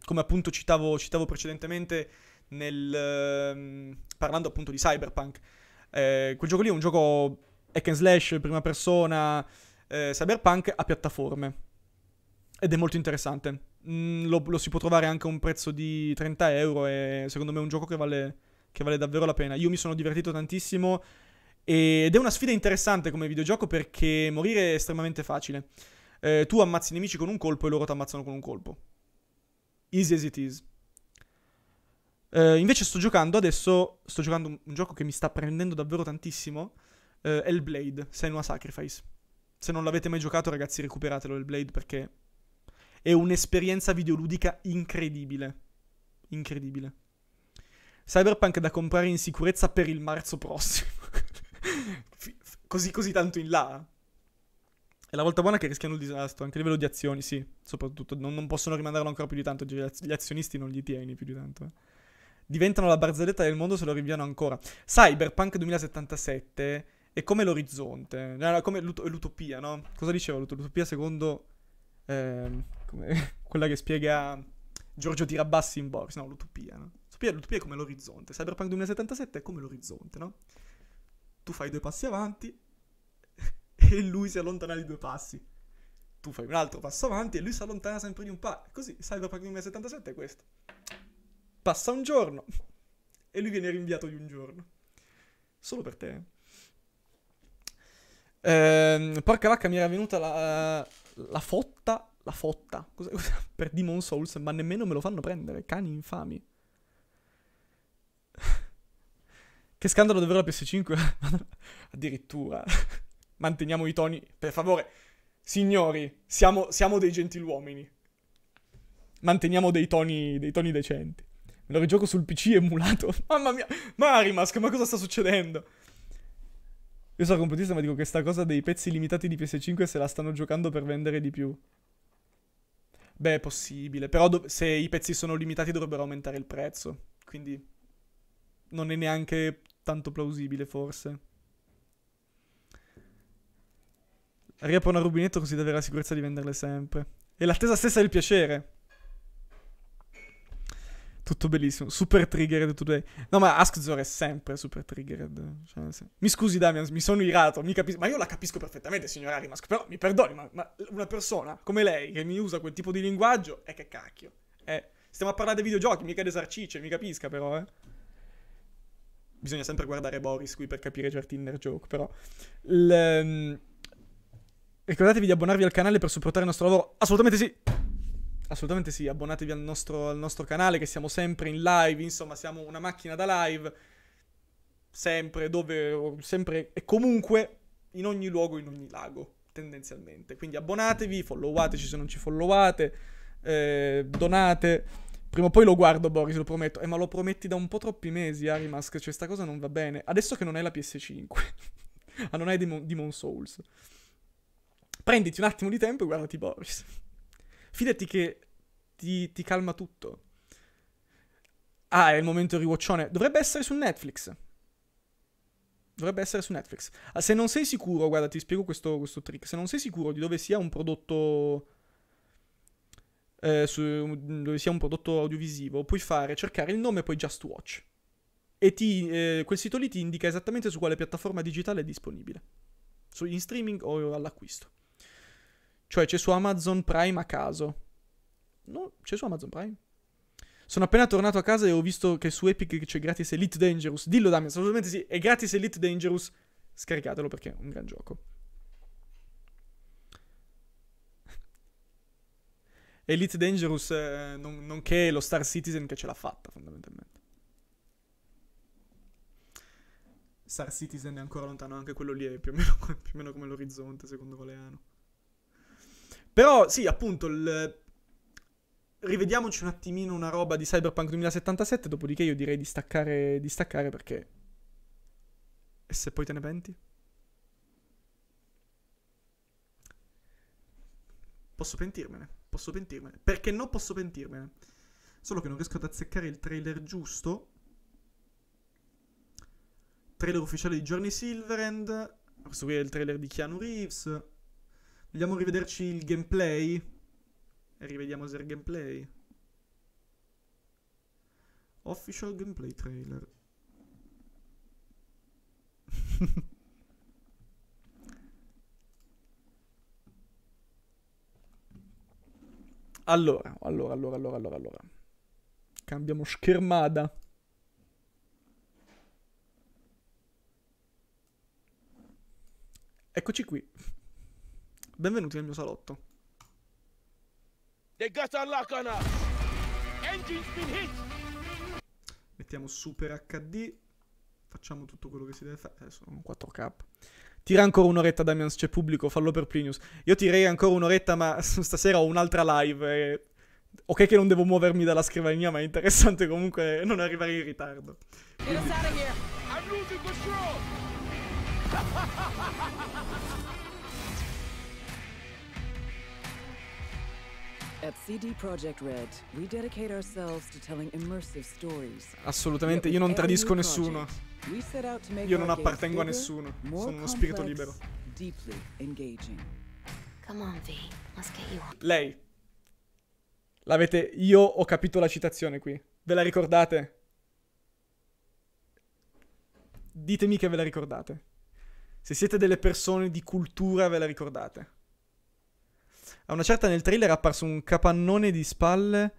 Come appunto citavo, citavo precedentemente nel, um, parlando appunto di Cyberpunk. Eh, quel gioco lì è un gioco hack and slash, prima persona, eh, cyberpunk a piattaforme. Ed è molto interessante. Mm, lo, lo, si può trovare anche a un prezzo di 30 euro e secondo me è un gioco che vale, che vale davvero la pena. Io mi sono divertito tantissimo ed è una sfida interessante come videogioco perché morire è estremamente facile eh, tu ammazzi i nemici con un colpo e loro ti ammazzano con un colpo. Easy as it is. Eh, invece sto giocando adesso, sto giocando un, un, gioco che mi sta prendendo davvero tantissimo, eh, Hellblade, Senua Sacrifice. Se non l'avete mai giocato ragazzi recuperatelo Hellblade perché è un'esperienza videoludica incredibile. Incredibile. Cyberpunk da comprare in sicurezza per il marzo prossimo. così, così tanto in là. Eh. E la volta buona è che rischiano il disastro, anche a livello di azioni, sì, soprattutto. Non, non possono rimandarlo ancora più di tanto, gli azionisti non li tieni più di tanto. Eh. Diventano la barzelletta del mondo se lo rinviano ancora. Cyberpunk 2077 è come l'orizzonte, è come l'ut- l'utopia, no? Cosa diceva l'utopia secondo eh, quella che spiega Giorgio Tirabassi in Boris? No, l'utopia, no? L'utopia, l'utopia è come l'orizzonte. Cyberpunk 2077 è come l'orizzonte, no? Tu fai due passi avanti, e lui si allontana di due passi. Tu fai un altro passo avanti e lui si allontana sempre di un passo. Così, Cyberpunk 2077 è questo. Passa un giorno e lui viene rinviato di un giorno. Solo per te. Eh. Ehm, porca vacca, mi era venuta la, eh, la fotta. La fotta. Cosa, cosa? Per Demon Souls, ma nemmeno me lo fanno prendere. Cani infami. che scandalo davvero la PS5. Addirittura manteniamo i toni, per favore. Signori, siamo, siamo dei gentiluomini. Manteniamo dei toni, dei toni decenti. Me lo rigioco sul PC emulato. Mamma mia, Marimask, ma cosa sta succedendo? Io sono completista, ma dico che sta cosa dei pezzi limitati di PS5 se la stanno giocando per vendere di più. Beh, è possibile. Però do- se i pezzi sono limitati dovrebbero aumentare il prezzo. Quindi non è neanche tanto plausibile, forse. Riapro un rubinetto così da avere la sicurezza di venderle sempre. E l'attesa stessa del piacere. Tutto bellissimo. Super triggered today. No, ma Askzor è sempre super triggered. Cioè, se... Mi scusi, Damian, mi sono irato. Mi capis- ma io la capisco perfettamente, signora Arimask. Però mi perdoni, ma, ma, una persona come lei che mi usa quel tipo di linguaggio, è che cacchio. Eh, stiamo a parlare di videogiochi, mica di esarcice, mi capisca però, eh. Bisogna sempre guardare Boris qui per capire certi inner joke, però. L- ehm, Ricordatevi di abbonarvi al canale per supportare il nostro lavoro. Assolutamente sì! Assolutamente sì, abbonatevi al nostro, al nostro canale che siamo sempre in live, insomma siamo una macchina da live, sempre, dove, sempre e comunque, in ogni luogo, in ogni lago, tendenzialmente. Quindi abbonatevi, followateci se non ci followate, eh, donate. Prima o poi lo guardo Boris, lo prometto. Eh ma lo prometti da un po' troppi mesi, Arimask, cioè sta cosa non va bene. Adesso che non è la PS5, ah non è Demon, Demon Souls prenditi un attimo di tempo e guardati Boris. Fidati che ti, ti calma tutto. Ah, è il momento riwatchone. Dovrebbe essere su Netflix. Dovrebbe essere su Netflix. Ah, se non sei sicuro, guarda, ti spiego questo, questo, trick. Se non sei sicuro di dove sia un prodotto. Eh, su, dove sia un prodotto audiovisivo, puoi fare cercare il nome e poi Just Watch. E ti, eh, quel sito lì ti indica esattamente su quale piattaforma digitale è disponibile. in streaming o all'acquisto. Cioè c'è su Amazon Prime a caso. No, c'è su Amazon Prime. Sono appena tornato a casa e ho visto che su Epic c'è gratis Elite Dangerous. Dillo Damian, assolutamente sì, è gratis Elite Dangerous. Scaricatelo perché è un gran gioco. Elite Dangerous, eh, non, nonché lo Star Citizen che ce l'ha fatta fondamentalmente. Star Citizen è ancora lontano, anche quello lì è più o meno, più o meno come l'orizzonte secondo Valeano. Però sì, appunto, il... rivediamoci un attimino una roba di Cyberpunk 2077, dopodiché io direi di staccare, di staccare perché... E se poi te ne penti? Posso pentirmene, posso pentirmene. Perché no, posso pentirmene. Solo che non riesco ad azzeccare il trailer giusto. Trailer ufficiale di Journey Silverend. Questo qui è il trailer di Keanu Reeves. Vogliamo rivederci il gameplay? E rivediamo il gameplay. Official gameplay trailer. allora, allora, allora, allora, allora, allora. Cambiamo schermata. Eccoci qui. Benvenuti nel mio salotto. Mettiamo super HD. Facciamo tutto quello che si deve fare. Eh, sono 4K. Tira ancora un'oretta, Damians, c'è pubblico, fallo per Plinius. Io tirerei ancora un'oretta, ma stasera ho un'altra live. E... Eh. Ok che non devo muovermi dalla scrivania, ma è interessante comunque non arrivare in ritardo. Quindi... Assolutamente, io non tradisco nessuno. Io non appartengo a nessuno. Sono uno spirito libero. Lei. L'avete... Io ho capito la citazione qui. Ve la ricordate? Ditemi che ve la ricordate. Se siete delle persone di cultura, ve la ricordate. A una certa nel trailer è apparso un capannone di spalle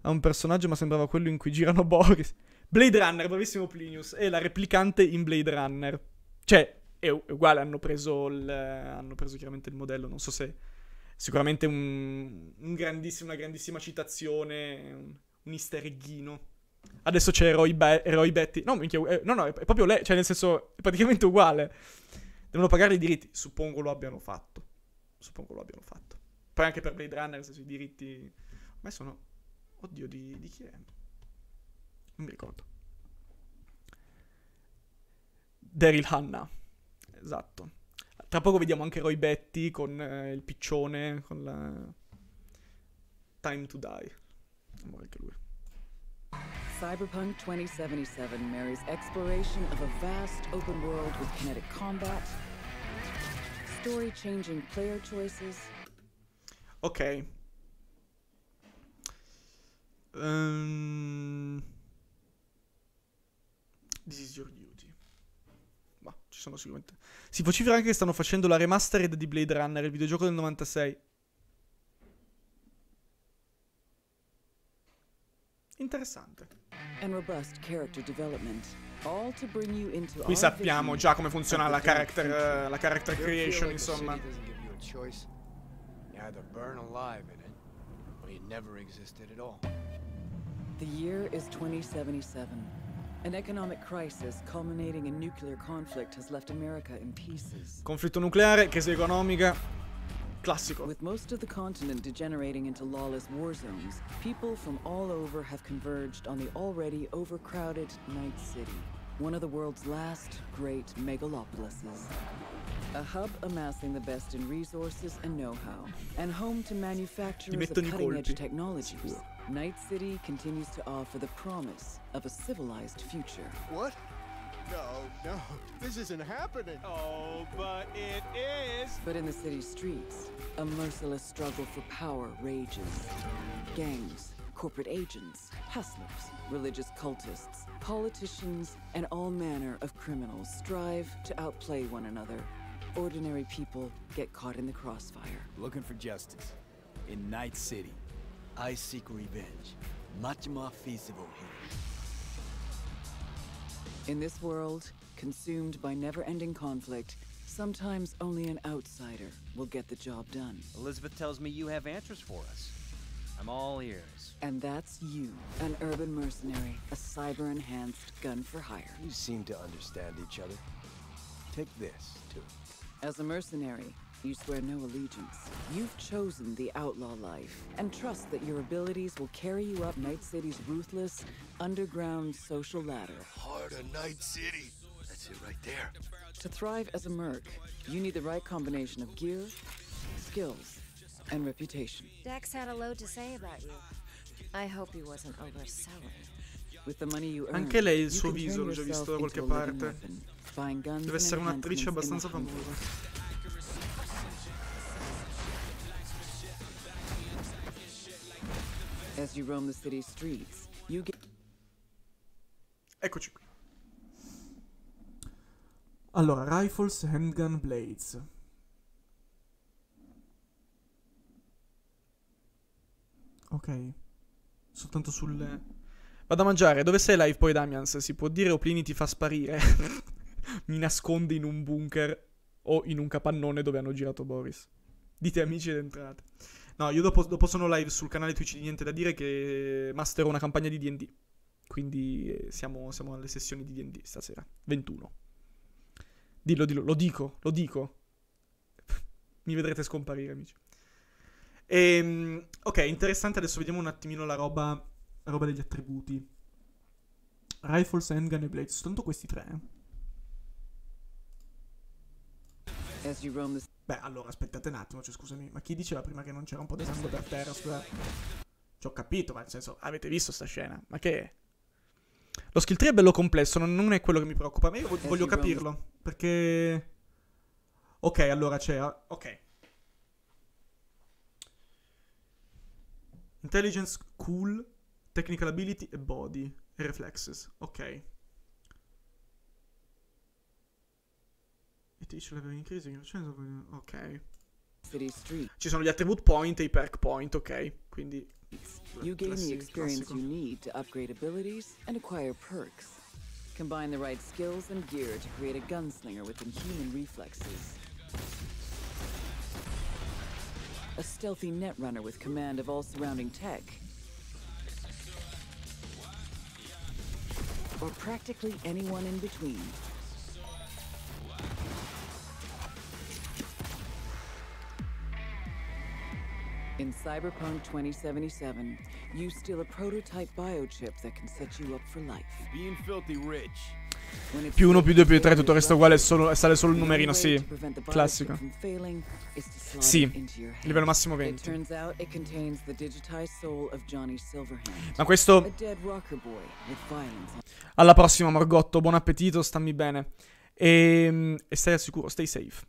a un personaggio, ma sembrava quello in cui girano Boris. Blade Runner, bravissimo Plinius. È la replicante in Blade Runner. Cioè, è uguale, hanno preso, il, hanno preso chiaramente il modello, non so se... Sicuramente un, un grandissimo, una grandissima citazione, un, un easter egghino. Adesso c'è Roy, Be- Roy Betty. No, minchia, eh, no, no, è, è proprio lei, cioè nel senso, è praticamente uguale. Devono pagare i diritti, suppongo lo abbiano fatto. Suppongo lo abbiano fatto. Poi anche per Blade Runner, sui diritti... Ma sono... Oddio, di, di chi è? Non mi ricordo. Daryl Hanna. Esatto. Tra poco vediamo anche Roy Betty con eh, il piccione, con la... Time to Die. Amore anche lui. Cyberpunk 2077 marries exploration of a vast open world with kinetic combat, story-changing player choices, Ok. Um, this is your duty. Ma ci sono sicuramente. Si vocifera anche che stanno facendo la remastered di Blade Runner, il videogioco del 96. Interessante. Qui sappiamo già come funziona la character, la character creation, insomma. either burn alive in it, or you never existed at all. The year is 2077. An economic crisis culminating in nuclear conflict has left America in pieces. Conflitto nucleare, crisi economica. Classico. With most of the continent degenerating into lawless war zones, people from all over have converged on the already overcrowded Night City one of the world's last great megalopolises. A hub amassing the best in resources and know-how, and home to manufacturers of cutting-edge technologies. Night City continues to offer the promise of a civilized future. What? No, no, this isn't happening. Oh, but it is. But in the city streets, a merciless struggle for power rages. Gangs, corporate agents, hustlers, religious cultists, politicians, and all manner of criminals strive to outplay one another. Ordinary people get caught in the crossfire. Looking for justice. In Night City, I seek revenge. Much more feasible here. In this world, consumed by never-ending conflict, sometimes only an outsider will get the job done. Elizabeth tells me you have answers for us. I'm all ears. And that's you, an urban mercenary, a cyber-enhanced gun for hire. You seem to understand each other. Take this, too. As a mercenary, you swear no allegiance. You've chosen the outlaw life and trust that your abilities will carry you up Night City's ruthless, underground social ladder. Heart of Night City. That's it right there. To thrive as a merc, you need the right combination of gear, skills, and reputation. Dax had a load to say about you. I hope he wasn't overselling. With the money you earned, Anche lei il suo viso l'ho già visto da qualche parte. Deve essere un'attrice abbastanza famosa. As you roam the city streets, you get Eccoci qui. Allora, Rifles Handgun Blades. Ok. Soltanto sulle... Vado a mangiare. Dove sei live poi, Damians? Si può dire o Plini ti fa sparire? Mi nasconde in un bunker o in un capannone dove hanno girato Boris. Dite amici ed entrate. No, io dopo, dopo sono live sul canale Twitch di Niente da Dire che masterò una campagna di D&D. Quindi eh, siamo, siamo alle sessioni di D&D stasera. 21. Dillo, dillo, lo dico, lo dico. Mi vedrete scomparire, amici. E, ehm, ok, interessante. Adesso vediamo un attimino la roba, la roba degli attributi. Rifles, Handgun e Blade. Soltanto questi tre. Eh. Beh, allora, aspettate un attimo, cioè, scusami, ma chi diceva prima che non c'era un po' di sangue per terra? Scusate. Ci ho capito, ma nel senso, avete visto sta scena? Ma che... Lo skill 3 è bello complesso, non è quello che mi preoccupa, ma io voglio capirlo, perché... Ok, allora c'era... Ah, ok, Intelligence, Cool, Technical Ability e Body e Reflexes. Ok. Ok. Ci sono gli attribute point e i perk point, ok. Quindi You gain the experience you need to upgrade abilities and acquire perks. Combine the right skills and gear to create a gunslinger with inhuman reflexes a stealthy netrunner with command of all surrounding tech. Or practically anyone in between. In Cyberpunk 2077, you steal a prototype biochip that can set you up for life. Being filthy rich. Più 1, più 2, più 3, tutto il resto uguale, solo, sale solo il numerino, sì. Classico. Sì, livello massimo 20. Ma questo... Alla prossima, Morgotto, buon appetito, stammi bene. E, ehm, e stai al sicuro, stai safe.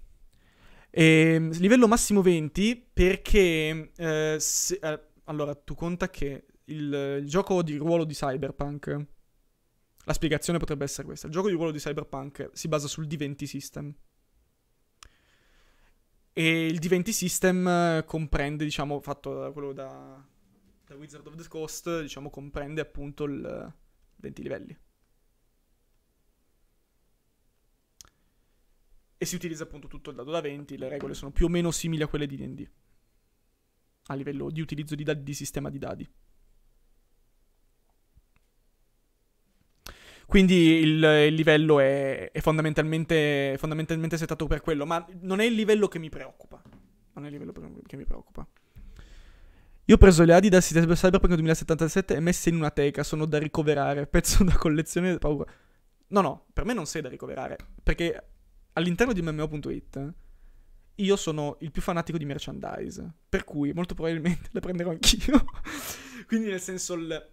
E, ehm, livello massimo 20 perché... Eh, se, eh, allora, tu conta che il, il gioco di ruolo di Cyberpunk la spiegazione potrebbe essere questa. Il gioco di ruolo di Cyberpunk si basa sul D20 System. E il D20 System eh, comprende, diciamo, fatto da quello da, da Wizard of the Coast, diciamo, comprende appunto il 20 eh, livelli. E si utilizza appunto tutto il dado da 20, le regole sono più o meno simili a quelle di D&D. A livello di utilizzo di dadi di sistema di dadi. Quindi il, il livello è, è fondamentalmente, fondamentalmente settato per quello, ma non è il livello che mi preoccupa. Non è il livello che mi preoccupa. Io ho preso le Adidas di Cyberpunk 2077 e messe in una teca, sono da ricoverare, pezzo da collezione, paura. No, no, per me non sei da ricoverare, perché all'interno di MMO.it io sono il più fanatico di merchandise, per cui molto probabilmente le prenderò anch'io. Quindi nel senso il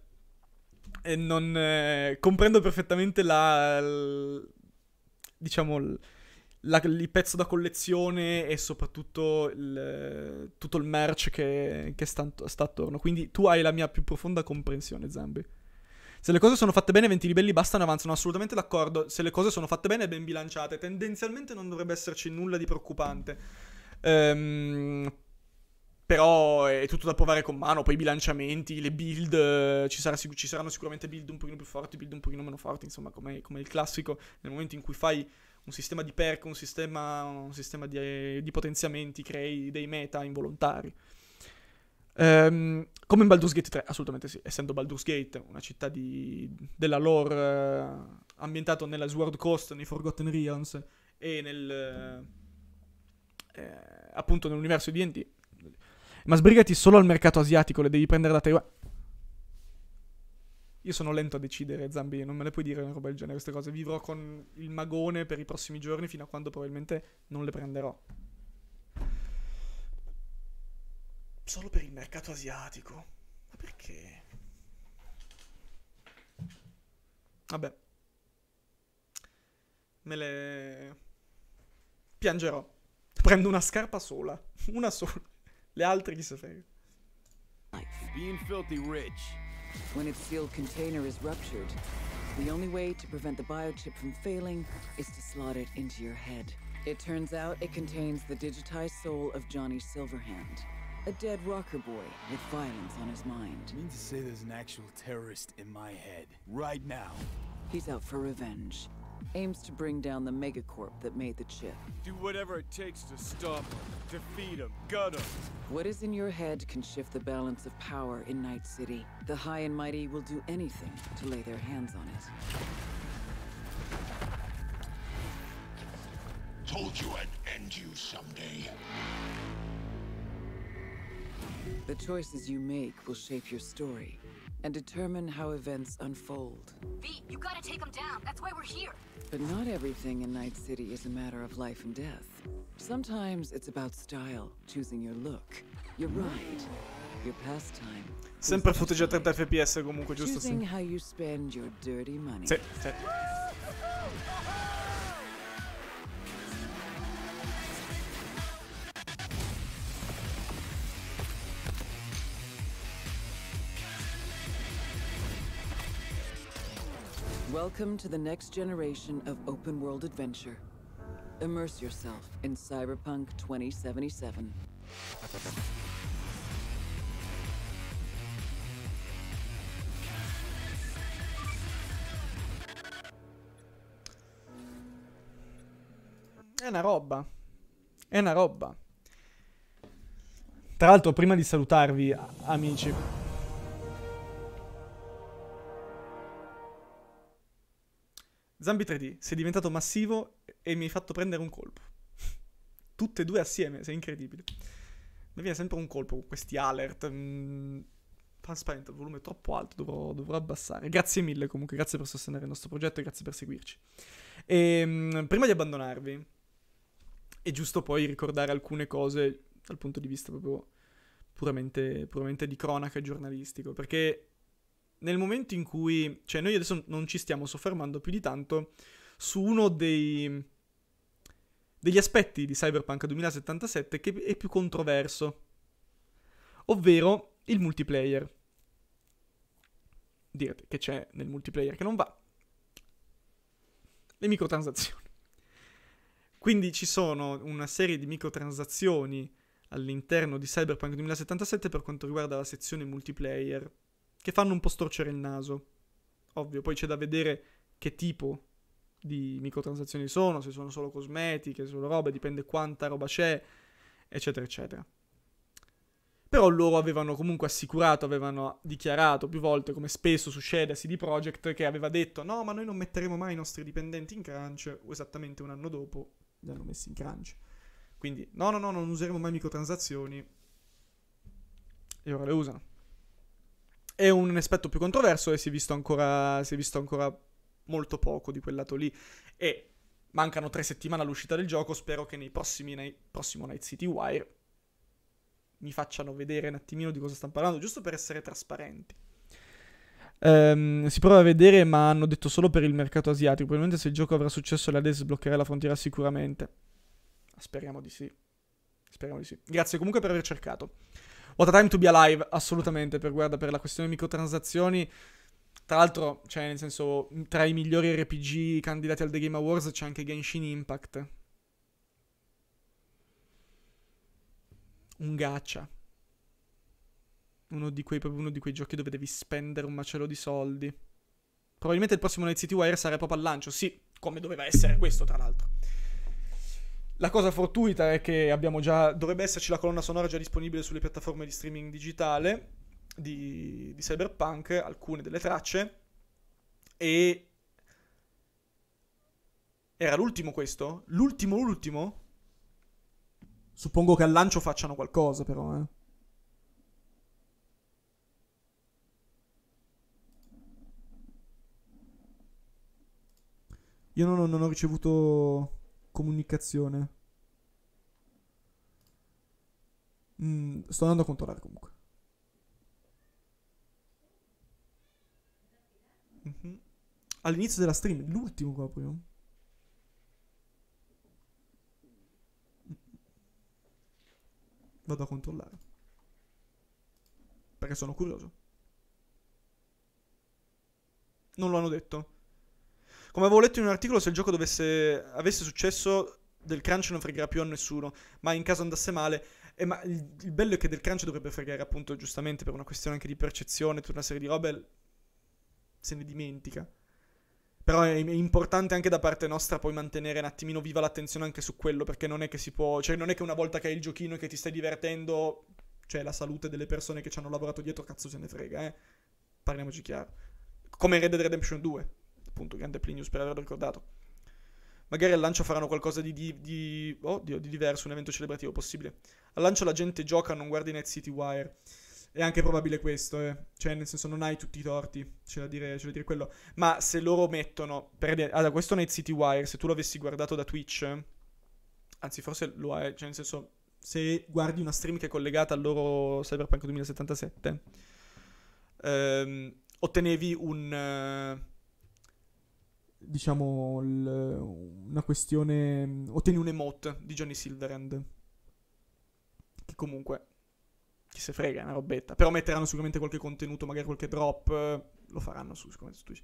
e non eh, comprendo perfettamente la l, diciamo la, il pezzo da collezione e soprattutto il, eh, tutto il merch che, che sta, sta, attorno. Quindi tu hai la mia più profonda comprensione, Zambi. Se le cose sono fatte bene, 20 libelli bastano, avanzano, assolutamente d'accordo. Se le cose sono fatte bene e ben bilanciate, tendenzialmente non dovrebbe esserci nulla di preoccupante. Ehm, però è tutto da provare con mano, poi i bilanciamenti, le build, eh, ci, sarà, ci saranno sicuramente build un pochino più forti, build un pochino meno forti, insomma, come, come il classico, nel momento in cui fai un sistema di perk, un sistema, un sistema di, di, potenziamenti, crei dei meta involontari. Um, come in Baldur's Gate 3, assolutamente sì, essendo Baldur's Gate una città di, della lore uh, eh, ambientata nella Sword Coast, nei Forgotten Realms e nel... Uh, eh, appunto nell'universo di D&D ma sbrigati solo al mercato asiatico, le devi prendere da Taiwan. Io sono lento a decidere, Zambi, non me le puoi dire una roba del genere, queste cose. Vivrò con il magone per i prossimi giorni fino a quando probabilmente non le prenderò. Solo per il mercato asiatico. Ma perché? Vabbè. Me le... Piangerò. Prendo una scarpa sola. Una sola. Le altre che si Being filthy rich. When its sealed container is ruptured, the only way to prevent the biochip from failing is to slot it into your head. It turns out it contains the digitized soul of Johnny Silverhand, a dead rocker boy with violence on his mind. I mean to say there's an actual terrorist in my head right now. He's out for revenge aims to bring down the megacorp that made the chip. Do whatever it takes to stop them, defeat them, gut them. What is in your head can shift the balance of power in Night City. The high and mighty will do anything to lay their hands on it. Told you I'd end you someday. The choices you make will shape your story, and determine how events unfold. V, you gotta take them down. That's why we're here. But not everything in Night City is a matter of life and death. Sometimes it's about style, choosing your look, your ride, your pastime. Sempre footage a 30 fps comunque, giusto? Choosing how you spend your dirty money. Sì, sì. Welcome to the next generation of open world adventure. Immerse yourself in Cyberpunk 2077. È una roba. È una roba. Tra l'altro, prima di salutarvi, amici, Zambi 3D, sei diventato massivo e mi hai fatto prendere un colpo. Tutte e due assieme, sei incredibile. Mi viene sempre un colpo con questi alert. Mh, mm, spento, il volume è troppo alto, dovrò, dovrò, abbassare. Grazie mille comunque, grazie per sostenere il nostro progetto e grazie per seguirci. E, ehm, mh, prima di abbandonarvi, è giusto poi ricordare alcune cose dal punto di vista proprio puramente, puramente di cronaca e giornalistico, perché nel momento in cui, cioè noi adesso non ci stiamo soffermando più di tanto su uno dei, degli aspetti di Cyberpunk 2077 che è più controverso, ovvero il multiplayer. Direte che c'è nel multiplayer che non va. Le microtransazioni. Quindi ci sono una serie di microtransazioni all'interno di Cyberpunk 2077 per quanto riguarda la sezione multiplayer che fanno un po' storcere il naso. Ovvio, poi c'è da vedere che tipo di microtransazioni sono, se sono solo cosmetiche, se sono roba, dipende quanta roba c'è, eccetera, eccetera. Però loro avevano comunque assicurato, avevano dichiarato più volte, come spesso succede a CD Projekt, che aveva detto no, ma noi non metteremo mai i nostri dipendenti in crunch, o esattamente un anno dopo li hanno messi in crunch. Quindi no, no, no, non useremo mai microtransazioni. E ora le usano. È un aspetto più controverso e si è visto ancora, si è visto ancora molto poco di quel lato lì. E mancano tre settimane all'uscita del gioco. Spero che nei prossimi, nei prossimo Night City Wire mi facciano vedere un attimino di cosa stanno parlando, giusto per essere trasparenti. Um, si prova a vedere, ma hanno detto solo per il mercato asiatico. Probabilmente se il gioco avrà successo, la DES sbloccherà la frontiera sicuramente. Speriamo di sì. Speriamo di sì. Grazie comunque per aver cercato. What a Time to Be Alive, assolutamente, per, guarda, per la questione microtransazioni. Tra l'altro, cioè, nel senso, tra i migliori RPG candidati al The Game Awards c'è anche Genshin Impact. Un gacha. Uno di quei, proprio uno di quei giochi dove devi spendere un macello di soldi. Probabilmente il prossimo Night City Wire sarà proprio al lancio. Sì, come doveva essere questo, tra l'altro. La cosa fortuita è che abbiamo già. Dovrebbe esserci la colonna sonora già disponibile sulle piattaforme di streaming digitale di, di Cyberpunk, alcune delle tracce. E. Era l'ultimo questo? L'ultimo, l'ultimo? Suppongo che al lancio facciano qualcosa, però, eh. Io non, non ho ricevuto comunicazione. Mm, sto andando a controllare comunque. Mm-hmm. All'inizio della stream, l'ultimo proprio. Vado a controllare. Perché sono curioso. Non lo hanno detto. Come avevo letto in un articolo, se il gioco dovesse, avesse successo, del crunch non fregherà più a nessuno, ma in caso andasse male... Eh, ma il, il bello è che del crunch dovrebbe fregare appunto giustamente per una questione anche di percezione, tutta una serie di robe se ne dimentica. Però è, importante anche da parte nostra poi mantenere un attimino viva l'attenzione anche su quello, perché non è che si può, cioè non è che una volta che hai il giochino e che ti stai divertendo, cioè la salute delle persone che ci hanno lavorato dietro, cazzo se ne frega, eh. Parliamoci chiaro. Come Red Dead Redemption 2 appunto, grande Plinius per averlo ricordato. Magari al lancio faranno qualcosa di, di, di, oddio, oh, di diverso, un evento celebrativo possibile. Al lancio la gente gioca, non guarda i Net City Wire. È anche probabile questo, eh. Cioè, nel senso, non hai tutti i torti, c'è da dire, c'è da dire quello. Ma se loro mettono, per dire, allora, questo Night City Wire, se tu l'avessi guardato da Twitch, anzi, forse lo hai, cioè, nel senso, se guardi una stream che è collegata al loro Cyberpunk 2077, ehm, ottenevi un... Uh, diciamo, l, una questione... ottieni un emote di Johnny Silverhand. Che comunque, chi se frega, è una robetta. Però metteranno sicuramente qualche contenuto, magari qualche drop, lo faranno su, sicuramente su Twitch.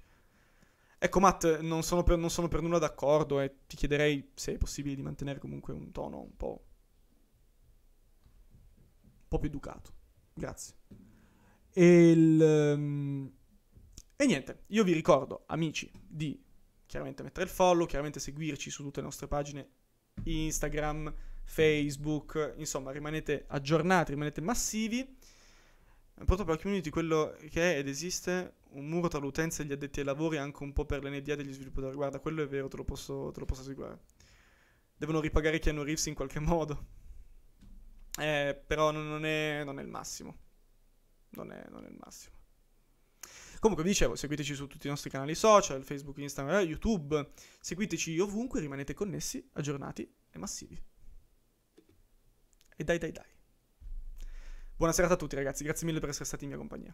Ecco Matt, non sono, per, non sono per nulla d'accordo e ti chiederei se è possibile di mantenere comunque un tono un po'... un po' più educato. Grazie. E il... Um, e niente, io vi ricordo, amici, di chiaramente mettere il follow, chiaramente seguirci su tutte le nostre pagine Instagram, Facebook, insomma rimanete aggiornati, rimanete massivi. Eh, Purtroppo la community quello che è ed esiste un muro tra l'utenza e gli addetti ai lavori anche un po' per l'NDA degli sviluppatori. Guarda, quello è vero, te lo posso, te lo posso assicurare. Devono ripagare Keanu Reeves in qualche modo. Eh, però non è, non è il massimo. Non è, non è il massimo. Comunque, vi dicevo, seguiteci su tutti i nostri canali social, Facebook, Instagram, eh, YouTube, seguiteci ovunque, rimanete connessi, aggiornati e massivi. E dai dai dai. Buona serata a tutti ragazzi, grazie mille per essere stati in mia compagnia.